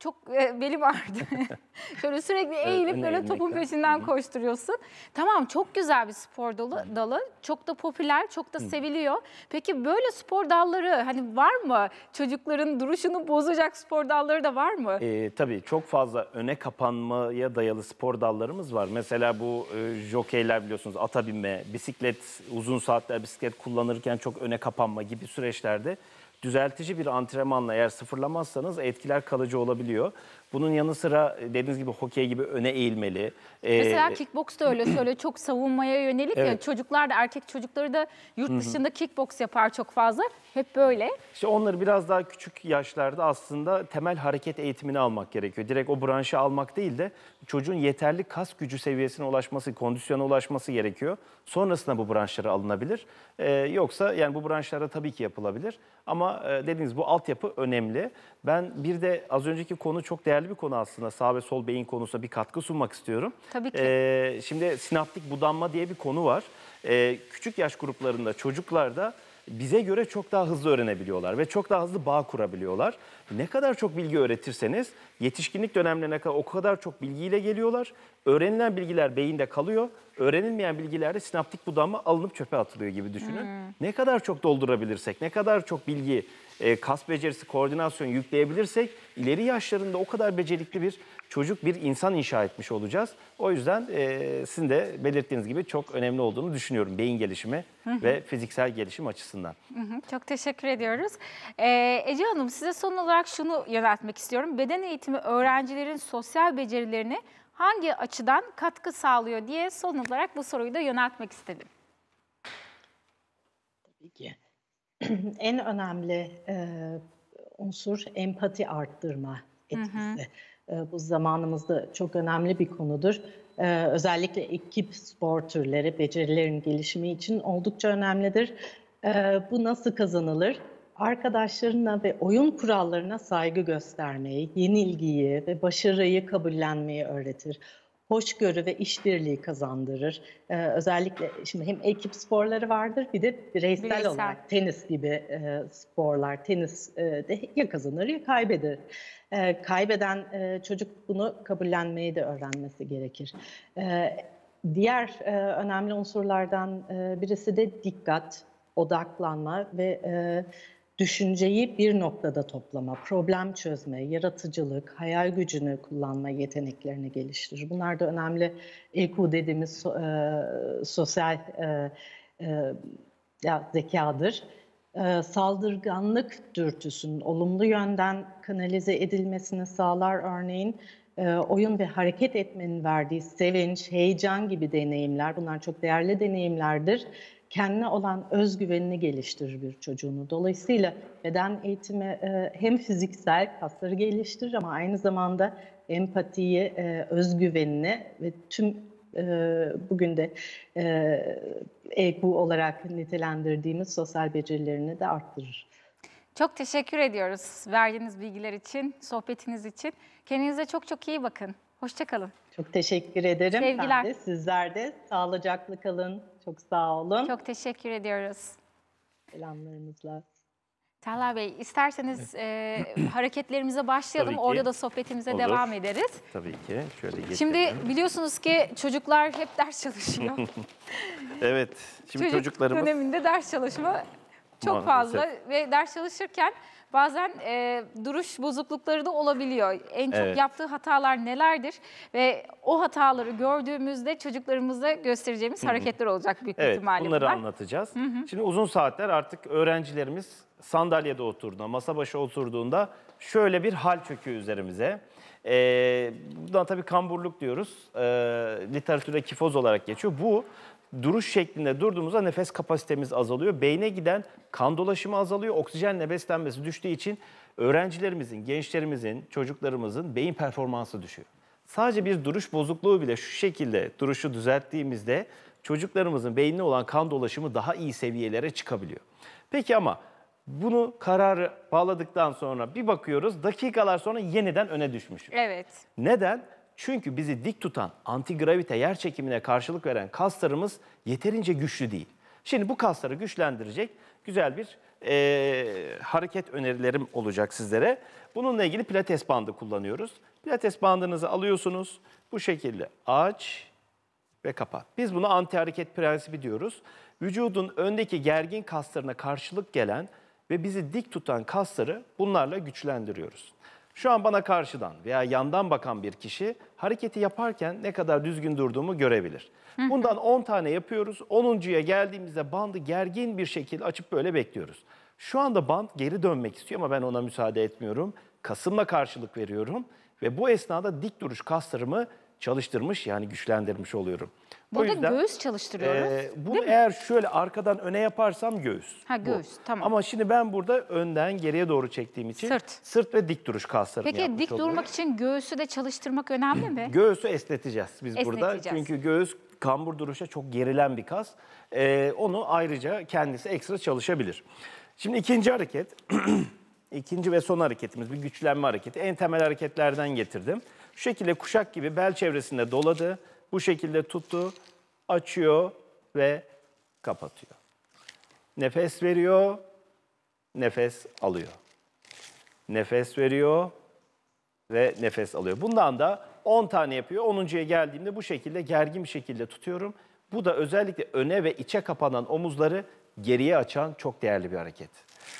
çok e, beli vardı. Şöyle sürekli eğilip evet, böyle topun peşinden Hı koşturuyorsun. Tamam çok güzel bir spor dalı, dalı. Çok da popüler, çok da Hı. seviliyor. Peki böyle spor dalları hani var mı? Çocukların duruşunu bozacak spor dalları da var mı? E, tabii çok fazla öne kapanmaya dayalı spor dallarımız var. Mesela bu e, jokeyler biliyorsunuz ata binme, bisiklet, uzun saatler bisiklet kullanırken çok öne kapanma gibi süreçlerde düzeltici bir antrenmanla eğer sıfırlamazsanız etkiler kalıcı olabiliyor. Bunun yanı sıra e, dediğiniz gibi hokey gibi öne eğilmeli. E, Mesela kickboks da öyle söyle çok savunmaya yönelik evet. ya çocuklar da erkek çocukları da yurt dışında kickboks yapar çok fazla. Hep böyle. İşte onları biraz daha küçük yaşlarda aslında temel hareket eğitimini almak gerekiyor. Direkt o branşı almak değil de çocuğun yeterli kas gücü seviyesine ulaşması, kondisyona ulaşması gerekiyor. Sonrasında bu branşlara alınabilir. Ee, yoksa yani bu branşlarda tabii ki yapılabilir. Ama e, dediğiniz bu altyapı önemli. Ben bir de az önceki konu çok değerli bir konu aslında. Sağ ve sol beyin konusuna bir katkı sunmak istiyorum. Tabii ki. Ee, şimdi sinaptik budanma diye bir konu var. Ee, küçük yaş gruplarında çocuklarda bize göre çok daha hızlı öğrenebiliyorlar ve çok daha hızlı bağ kurabiliyorlar. Ne kadar çok bilgi öğretirseniz yetişkinlik dönemlerine kadar o kadar çok bilgiyle geliyorlar. Öğrenilen bilgiler beyinde kalıyor. Öğrenilmeyen bilgilerde sinaptik budanma alınıp çöpe atılıyor gibi düşünün. Hmm. Ne kadar çok doldurabilirsek, ne kadar çok bilgi e, kas becerisi, koordinasyon yükleyebilirsek ileri yaşlarında o kadar becerikli bir çocuk, bir insan inşa etmiş olacağız. O yüzden e, sizin de belirttiğiniz gibi çok önemli olduğunu düşünüyorum beyin gelişimi hı hı. ve fiziksel gelişim açısından. Hı hı. Çok teşekkür ediyoruz. Ee, Ece Hanım size son olarak şunu yöneltmek istiyorum. Beden eğitimi öğrencilerin sosyal becerilerini hangi açıdan katkı sağlıyor diye son olarak bu soruyu da yöneltmek istedim. Tabii ki. en önemli e, unsur empati arttırma etkisi. Hı hı. E, bu zamanımızda çok önemli bir konudur. E, özellikle ekip spor türleri becerilerin gelişimi için oldukça önemlidir. E, bu nasıl kazanılır? Arkadaşlarına ve oyun kurallarına saygı göstermeyi, yenilgiyi ve başarıyı kabullenmeyi öğretir hoşgörü ve işbirliği kazandırır. Ee, özellikle şimdi hem ekip sporları vardır bir de bireysel, bireysel. olarak tenis gibi e, sporlar. Tenis e, de ya kazanır ya kaybeder. E, kaybeden e, çocuk bunu kabullenmeyi de öğrenmesi gerekir. E, diğer e, önemli unsurlardan e, birisi de dikkat, odaklanma ve e, düşünceyi bir noktada toplama, problem çözme, yaratıcılık, hayal gücünü kullanma yeteneklerini geliştirir. Bunlar da önemli EQ dediğimiz e, sosyal e, e, zekadır. E, saldırganlık dürtüsünün olumlu yönden kanalize edilmesini sağlar örneğin e, oyun ve hareket etmenin verdiği sevinç, heyecan gibi deneyimler, bunlar çok değerli deneyimlerdir kendine olan özgüvenini geliştirir bir çocuğunu. Dolayısıyla beden eğitimi e, hem fiziksel kasları geliştirir ama aynı zamanda empatiyi, e, özgüvenini ve tüm e, bugün de EQ olarak nitelendirdiğimiz sosyal becerilerini de arttırır. Çok teşekkür ediyoruz verdiğiniz bilgiler için, sohbetiniz için. Kendinize çok çok iyi bakın. Hoşçakalın. Çok teşekkür ederim. Sevgiler. Ben de, sizler de sağlıcakla kalın. Çok sağ olun. Çok teşekkür ediyoruz. Selamlarımızla. Terler Bey isterseniz e, hareketlerimize başlayalım. Orada da sohbetimize Olur. devam ederiz. Tabii ki. Şöyle getirelim. Şimdi biliyorsunuz ki çocuklar hep ders çalışıyor. evet. Şimdi Çocuk çocuklarımız... döneminde ders çalışma çok Maalesef. fazla ve ders çalışırken bazen e, duruş bozuklukları da olabiliyor. En çok Evet. yaptığı hatalar nelerdir ve o hataları gördüğümüzde çocuklarımıza göstereceğimiz hareketler olacak büyük Evet, ihtimalle bunları bunlar. anlatacağız. Şimdi uzun saatler artık öğrencilerimiz sandalyede oturduğunda, masa başı oturduğunda şöyle bir hal çöküyor üzerimize. Ee, buna tabii kamburluk diyoruz. Ee, literatürde kifoz olarak geçiyor. Bu duruş şeklinde durduğumuzda nefes kapasitemiz azalıyor. Beyne giden kan dolaşımı azalıyor. Oksijenle beslenmesi düştüğü için öğrencilerimizin, gençlerimizin, çocuklarımızın beyin performansı düşüyor. Sadece bir duruş bozukluğu bile şu şekilde duruşu düzelttiğimizde çocuklarımızın beynine olan kan dolaşımı daha iyi seviyelere çıkabiliyor. Peki ama bunu kararı bağladıktan sonra bir bakıyoruz dakikalar sonra yeniden öne düşmüş. Evet. Neden? Çünkü bizi dik tutan antigravite yer çekimine karşılık veren kaslarımız yeterince güçlü değil. Şimdi bu kasları güçlendirecek güzel bir e, hareket önerilerim olacak sizlere. Bununla ilgili pilates bandı kullanıyoruz. Pilates bandınızı alıyorsunuz. Bu şekilde aç ve kapat. Biz bunu anti hareket prensibi diyoruz. Vücudun öndeki gergin kaslarına karşılık gelen ve bizi dik tutan kasları bunlarla güçlendiriyoruz. Şu an bana karşıdan veya yandan bakan bir kişi hareketi yaparken ne kadar düzgün durduğumu görebilir. Bundan 10 tane yapıyoruz. 10.ya geldiğimizde bandı gergin bir şekilde açıp böyle bekliyoruz. Şu anda band geri dönmek istiyor ama ben ona müsaade etmiyorum. Kasımla karşılık veriyorum ve bu esnada dik duruş kaslarımı çalıştırmış yani güçlendirmiş oluyorum. Bu Burada yüzden, göğüs çalıştırıyoruz. E, bunu eğer şöyle arkadan öne yaparsam göğüs. Ha göğüs bu. tamam. Ama şimdi ben burada önden geriye doğru çektiğim için sırt, sırt ve dik duruş kaslarımı Peki dik oluyorum. durmak için göğüsü de çalıştırmak önemli mi? Göğüsü esneteceğiz biz esneteceğiz. burada. Çünkü göğüs kambur duruşa çok gerilen bir kas. E, onu ayrıca kendisi ekstra çalışabilir. Şimdi ikinci hareket, ikinci ve son hareketimiz bir güçlenme hareketi. En temel hareketlerden getirdim. Şu şekilde kuşak gibi bel çevresinde doladı. Bu şekilde tuttu, açıyor ve kapatıyor. Nefes veriyor, nefes alıyor. Nefes veriyor ve nefes alıyor. Bundan da 10 tane yapıyor. 10.ya geldiğimde bu şekilde gergin bir şekilde tutuyorum. Bu da özellikle öne ve içe kapanan omuzları geriye açan çok değerli bir hareket.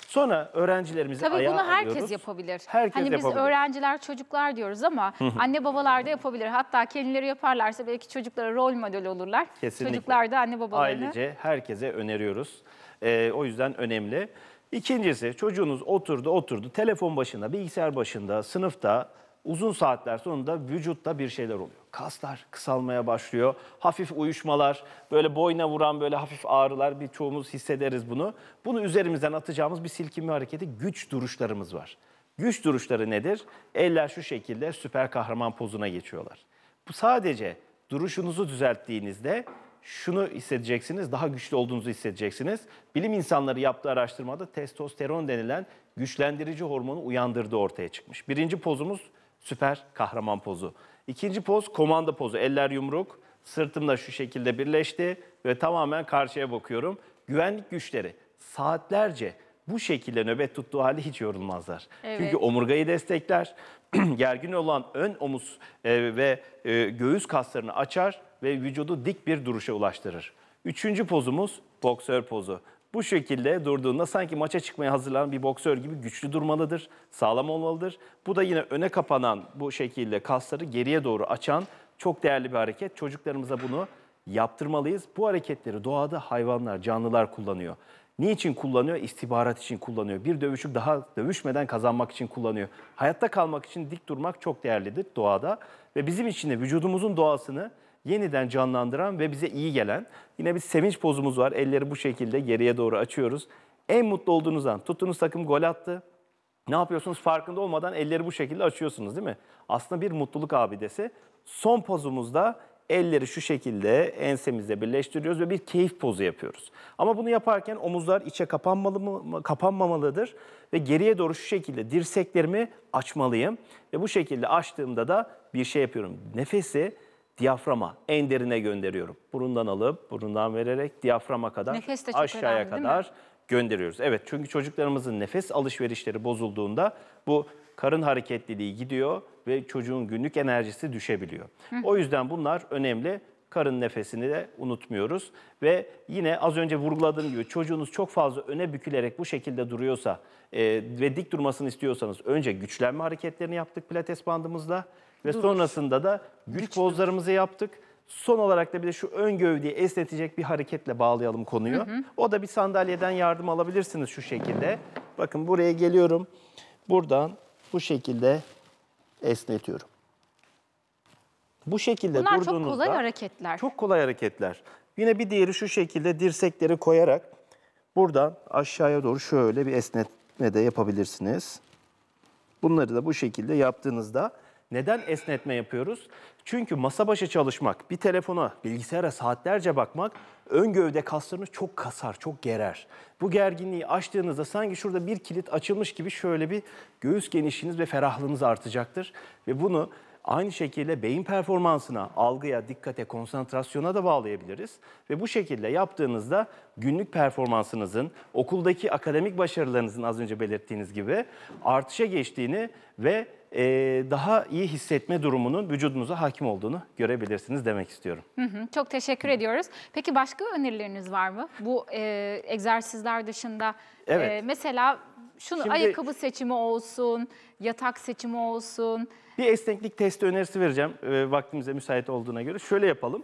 Sonra öğrencilerimizi Tabii ayağa bunu herkes alıyoruz. yapabilir. Herkes hani yapabilir. biz öğrenciler, çocuklar diyoruz ama anne babalar da yapabilir. Hatta kendileri yaparlarsa belki çocuklara rol model olurlar. Kesinlikle. Çocuklar da anne babalarını. Ailece herkese öneriyoruz. Ee, o yüzden önemli. İkincisi çocuğunuz oturdu oturdu telefon başında, bilgisayar başında, sınıfta uzun saatler sonunda vücutta bir şeyler oluyor. Kaslar kısalmaya başlıyor. Hafif uyuşmalar, böyle boyna vuran böyle hafif ağrılar birçoğumuz hissederiz bunu. Bunu üzerimizden atacağımız bir silkinme hareketi güç duruşlarımız var. Güç duruşları nedir? Eller şu şekilde süper kahraman pozuna geçiyorlar. Bu sadece duruşunuzu düzelttiğinizde şunu hissedeceksiniz, daha güçlü olduğunuzu hissedeceksiniz. Bilim insanları yaptığı araştırmada testosteron denilen güçlendirici hormonu uyandırdığı ortaya çıkmış. Birinci pozumuz Süper kahraman pozu. İkinci poz komanda pozu. Eller yumruk. sırtım da şu şekilde birleşti ve tamamen karşıya bakıyorum. Güvenlik güçleri saatlerce bu şekilde nöbet tuttuğu hali hiç yorulmazlar. Evet. Çünkü omurgayı destekler, gergin olan ön omuz e, ve e, göğüs kaslarını açar ve vücudu dik bir duruşa ulaştırır. Üçüncü pozumuz boksör pozu. Bu şekilde durduğunda sanki maça çıkmaya hazırlanan bir boksör gibi güçlü durmalıdır, sağlam olmalıdır. Bu da yine öne kapanan bu şekilde kasları geriye doğru açan çok değerli bir hareket. Çocuklarımıza bunu yaptırmalıyız. Bu hareketleri doğada hayvanlar, canlılar kullanıyor. Niçin kullanıyor? İstihbarat için kullanıyor. Bir dövüşü daha dövüşmeden kazanmak için kullanıyor. Hayatta kalmak için dik durmak çok değerlidir doğada. Ve bizim için de vücudumuzun doğasını yeniden canlandıran ve bize iyi gelen yine bir sevinç pozumuz var. Elleri bu şekilde geriye doğru açıyoruz. En mutlu olduğunuz an tuttuğunuz takım gol attı. Ne yapıyorsunuz? Farkında olmadan elleri bu şekilde açıyorsunuz değil mi? Aslında bir mutluluk abidesi. Son pozumuzda elleri şu şekilde ensemizle birleştiriyoruz ve bir keyif pozu yapıyoruz. Ama bunu yaparken omuzlar içe kapanmalı mı, kapanmamalıdır ve geriye doğru şu şekilde dirseklerimi açmalıyım ve bu şekilde açtığımda da bir şey yapıyorum. Nefesi diyaframa en derine gönderiyorum. Burundan alıp burundan vererek diyaframa kadar aşağıya önemli, kadar gönderiyoruz. Evet çünkü çocuklarımızın nefes alışverişleri bozulduğunda bu karın hareketliliği gidiyor ve çocuğun günlük enerjisi düşebiliyor. Hı. O yüzden bunlar önemli. Karın nefesini de unutmuyoruz ve yine az önce vurguladığım gibi çocuğunuz çok fazla öne bükülerek bu şekilde duruyorsa e, ve dik durmasını istiyorsanız önce güçlenme hareketlerini yaptık pilates bandımızla. Ve Duruş. sonrasında da güç Güçlü. pozlarımızı yaptık. Son olarak da bir de şu ön gövdeyi esnetecek bir hareketle bağlayalım konuyu. Hı hı. O da bir sandalyeden yardım alabilirsiniz şu şekilde. Bakın buraya geliyorum. Buradan bu şekilde esnetiyorum. Bu şekilde Bunlar durduğunuzda... çok kolay hareketler. Çok kolay hareketler. Yine bir diğeri şu şekilde dirsekleri koyarak buradan aşağıya doğru şöyle bir esnetme de yapabilirsiniz. Bunları da bu şekilde yaptığınızda neden esnetme yapıyoruz? Çünkü masa başı çalışmak, bir telefona, bilgisayara saatlerce bakmak ön gövde kaslarını çok kasar, çok gerer. Bu gerginliği açtığınızda sanki şurada bir kilit açılmış gibi şöyle bir göğüs genişliğiniz ve ferahlığınız artacaktır. Ve bunu aynı şekilde beyin performansına, algıya, dikkate, konsantrasyona da bağlayabiliriz. Ve bu şekilde yaptığınızda günlük performansınızın, okuldaki akademik başarılarınızın az önce belirttiğiniz gibi artışa geçtiğini ve e, daha iyi hissetme durumunun vücudunuza hakim olduğunu görebilirsiniz demek istiyorum. Hı hı, çok teşekkür hı. ediyoruz. Peki başka önerileriniz var mı? Bu e, egzersizler dışında e, evet. e, mesela şunu Şimdi, ayakkabı seçimi olsun, yatak seçimi olsun. Bir esneklik testi önerisi vereceğim e, vaktimize müsait olduğuna göre. Şöyle yapalım.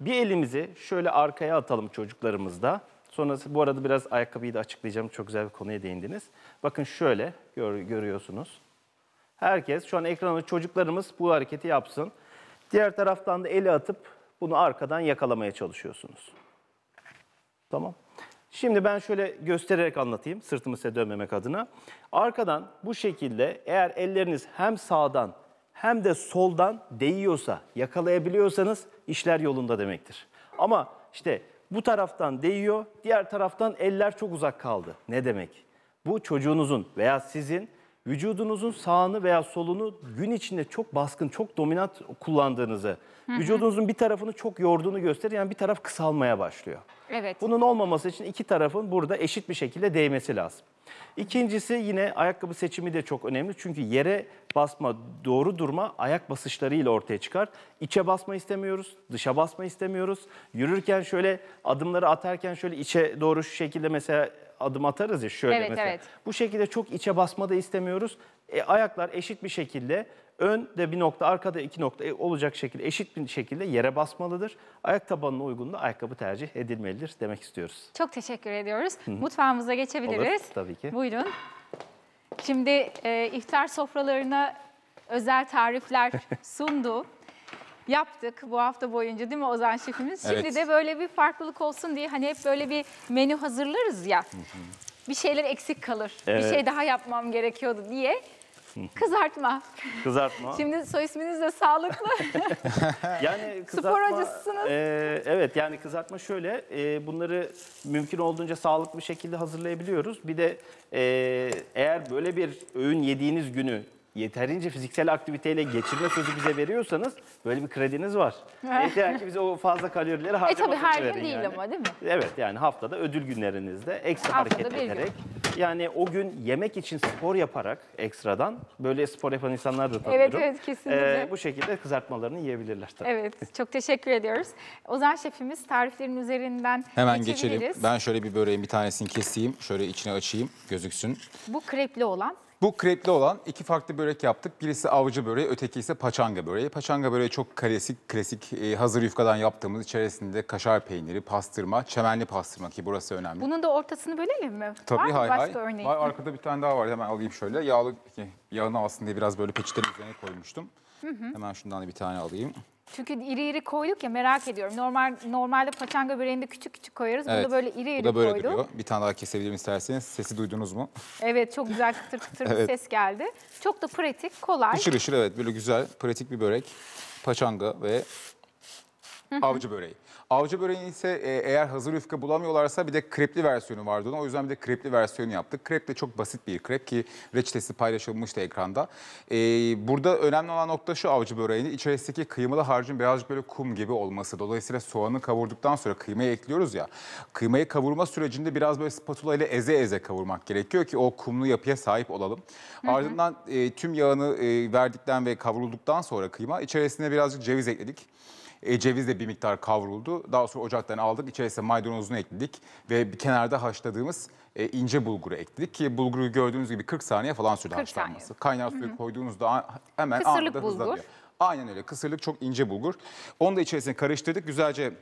Bir elimizi şöyle arkaya atalım çocuklarımızda. Sonra bu arada biraz ayakkabıyı da açıklayacağım. Çok güzel bir konuya değindiniz. Bakın şöyle gör, görüyorsunuz. Herkes şu an ekranı çocuklarımız bu hareketi yapsın. Diğer taraftan da eli atıp bunu arkadan yakalamaya çalışıyorsunuz. Tamam. Şimdi ben şöyle göstererek anlatayım sırtımı size dönmemek adına. Arkadan bu şekilde eğer elleriniz hem sağdan hem de soldan değiyorsa, yakalayabiliyorsanız işler yolunda demektir. Ama işte bu taraftan değiyor, diğer taraftan eller çok uzak kaldı. Ne demek? Bu çocuğunuzun veya sizin vücudunuzun sağını veya solunu gün içinde çok baskın, çok dominant kullandığınızı, vücudunuzun bir tarafını çok yorduğunu gösterir. Yani bir taraf kısalmaya başlıyor. Evet. Bunun olmaması için iki tarafın burada eşit bir şekilde değmesi lazım. İkincisi yine ayakkabı seçimi de çok önemli. Çünkü yere basma, doğru durma ayak basışlarıyla ortaya çıkar. İçe basma istemiyoruz, dışa basma istemiyoruz. Yürürken şöyle adımları atarken şöyle içe doğru şu şekilde mesela adım atarız ya şöyle Evet, mesela. evet. Bu şekilde çok içe basma da istemiyoruz. E, ayaklar eşit bir şekilde ön de bir nokta arkada iki nokta e, olacak şekilde eşit bir şekilde yere basmalıdır. Ayak tabanına uygun da ayakkabı tercih edilmelidir demek istiyoruz. Çok teşekkür ediyoruz. Mutfağımıza geçebiliriz. Olur, tabii ki. Buyurun. Şimdi e, iftar sofralarına özel tarifler sundu yaptık bu hafta boyunca değil mi Ozan şefimiz? Şimdi de böyle bir farklılık olsun diye hani hep böyle bir menü hazırlarız ya. bir şeyler eksik kalır. Evet. Bir şey daha yapmam gerekiyordu diye Kızartma. Kızartma. Şimdi soy isminiz de sağlıklı. yani kızartma, Spor acısısınız. E, evet yani kızartma şöyle. E, bunları mümkün olduğunca sağlıklı bir şekilde hazırlayabiliyoruz. Bir de e, eğer böyle bir öğün yediğiniz günü yeterince fiziksel aktiviteyle geçirme sözü bize veriyorsanız böyle bir krediniz var. Yeter ki bize o fazla kalorileri E harcamak tabii her gün değil ama değil mi? Evet yani haftada ödül günlerinizde ekstra Haftada hareket bir gün. ederek. Yani o gün yemek için spor yaparak ekstradan böyle spor yapan insanlar da tanıyorum. Evet, evet, kesinlikle. E, bu şekilde kızartmalarını yiyebilirler tabii. Evet, çok teşekkür ediyoruz. Ozan şefimiz tariflerin üzerinden Hemen geçelim. Ben şöyle bir böreğin bir tanesini keseyim. Şöyle içine açayım gözüksün. Bu krepli olan. Bu krepli olan iki farklı börek yaptık. Birisi avcı böreği, öteki ise paçanga böreği. Paçanga böreği çok klasik, klasik e, hazır yufkadan yaptığımız içerisinde kaşar peyniri, pastırma, çemenli pastırma ki burası önemli. Bunun da ortasını bölelim mi? Tabii var mı hay hay. Örneği? Var, arkada bir tane daha var hemen alayım şöyle. Yağlı, yağını alsın diye biraz böyle peçetenin üzerine koymuştum. Hı hı. Hemen şundan bir tane alayım. Çünkü iri iri koyduk ya merak ediyorum. Normal normalde paçanga böreğinde küçük küçük koyarız. Evet. Bunu böyle iri iri Bu da böyle koyduk. duruyor. Bir tane daha kesebilirim isterseniz. Sesi duydunuz mu? Evet çok güzel kıtır kıtır Evet. bir ses geldi. Çok da pratik, kolay. Işır ışır evet böyle güzel pratik bir börek. Paçanga ve avcı böreği. Avcı böreğin ise e, eğer hazır yufka bulamıyorlarsa bir de krepli versiyonu vardı. O yüzden bir de krepli versiyonu yaptık. Krep de çok basit bir krep ki reçetesi paylaşılmıştı ekranda. E, burada önemli olan nokta şu avcı böreğini içerisindeki kıymalı harcın birazcık böyle kum gibi olması. Dolayısıyla soğanı kavurduktan sonra kıymayı ekliyoruz ya. Kıymayı kavurma sürecinde biraz böyle spatula ile eze eze kavurmak gerekiyor ki o kumlu yapıya sahip olalım. Hı hı. Ardından e, tüm yağını e, verdikten ve kavrulduktan sonra kıyma içerisine birazcık ceviz ekledik. E, ceviz de bir miktar kavruldu. Daha sonra ocaktan aldık. İçerisine maydanozunu ekledik ve bir kenarda haşladığımız e, ince bulguru ekledik ki bulguru gördüğünüz gibi 40 saniye falan sürdü haşlanması. Kaynar suyu koyduğunuzda hemen Kısırlık anında bulgur. hızlanıyor. Aynen öyle. Kısırlık çok ince bulgur. Onu da içerisine karıştırdık. Güzelce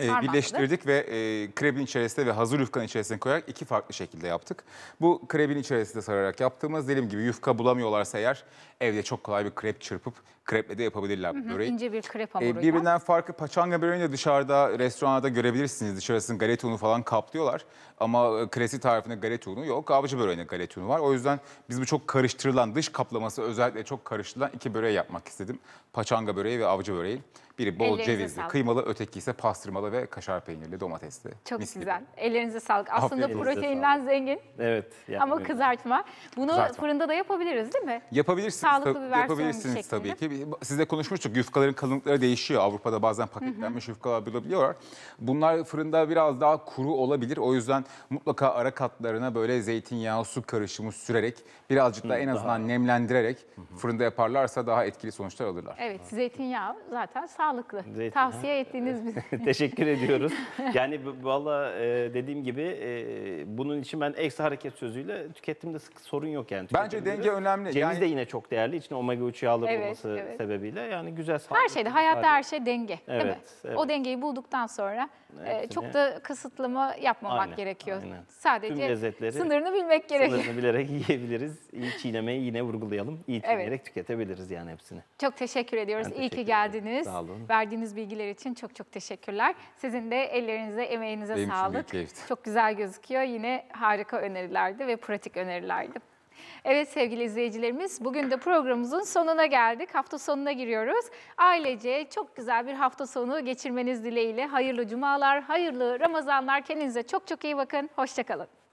e, birleştirdik ve e, krebin içerisinde ve hazır yufkanın içerisine koyarak iki farklı şekilde yaptık. Bu krebin içerisinde sararak yaptığımız dediğim gibi yufka bulamıyorlarsa eğer evde çok kolay bir krep çırpıp kreple de yapabilirler böreği. İnce bir krep e, hamuru. Ee, birbirinden farklı paçanga böreğini de dışarıda restoranlarda görebilirsiniz. Dışarısını galeta unu falan kaplıyorlar. Ama e, klasik tarifinde galeta unu yok. Avcı böreğinde galeta unu var. O yüzden biz bu çok karıştırılan, dış kaplaması özellikle çok karıştırılan iki böreği yapmak istedim. Paçanga böreği ve avcı böreği. Biri bol Ellerinize cevizli, sağlık. kıymalı, öteki ise pastırmalı ve kaşar peynirli, domatesli. Çok mis gibi. güzel. Ellerinize sağlık. Aslında proteinden zengin Evet. yani- ama kızartma. Bunu Kızartma. fırında da yapabiliriz değil mi? Yapabilirsiniz. Sağlıklı bir versiyon yapabilirsiniz şekilde. tabii ki tabii sizle konuşmuştuk. Yufkaların kalınlıkları değişiyor. Avrupa'da bazen paketlenmiş yufkalar bulabiliyorlar. Bunlar fırında biraz daha kuru olabilir. O yüzden mutlaka ara katlarına böyle zeytinyağı, su karışımı sürerek birazcık da en azından nemlendirerek fırında yaparlarsa daha etkili sonuçlar alırlar. Evet, zeytinyağı zaten sağlıklı. Zeytinyağı. Tavsiye ettiğiniz bir şey. Teşekkür ediyoruz. Yani valla e, dediğim gibi e, bunun için ben ekstra hareket sözüyle tükettimde sık sorun yok yani. Bence denge önemli. Ceviz Yani- de yine çok değerli. İçinde omega 3 yağları Evet, olması evet. sebebiyle yani güzel sağlıklı. Her şeyde hayatta her şey denge evet, değil mi? Evet. O dengeyi bulduktan sonra e, Hepsini... çok da kısıtlama yapmamak aynen, gerekiyor. Aynen. Sadece Tüm lezzetleri, sınırını bilmek gerekiyor. Sınırını bilerek yiyebiliriz. İyi çiğnemeyi yine vurgulayalım. İyi çiğneyerek evet. tüketebiliriz yani hepsini. Çok teşekkür ediyoruz. Ben İyi teşekkür ki geldiniz. Sağ olun. Verdiğiniz bilgiler için çok çok teşekkürler. Sizin de ellerinize, emeğinize Benim sağlık. Çok güzel gözüküyor. Yine harika önerilerdi ve pratik önerilerdi. Evet sevgili izleyicilerimiz bugün de programımızın sonuna geldik. Hafta sonuna giriyoruz. Ailece çok güzel bir hafta sonu geçirmeniz dileğiyle hayırlı cumalar, hayırlı Ramazanlar. Kendinize çok çok iyi bakın. Hoşçakalın.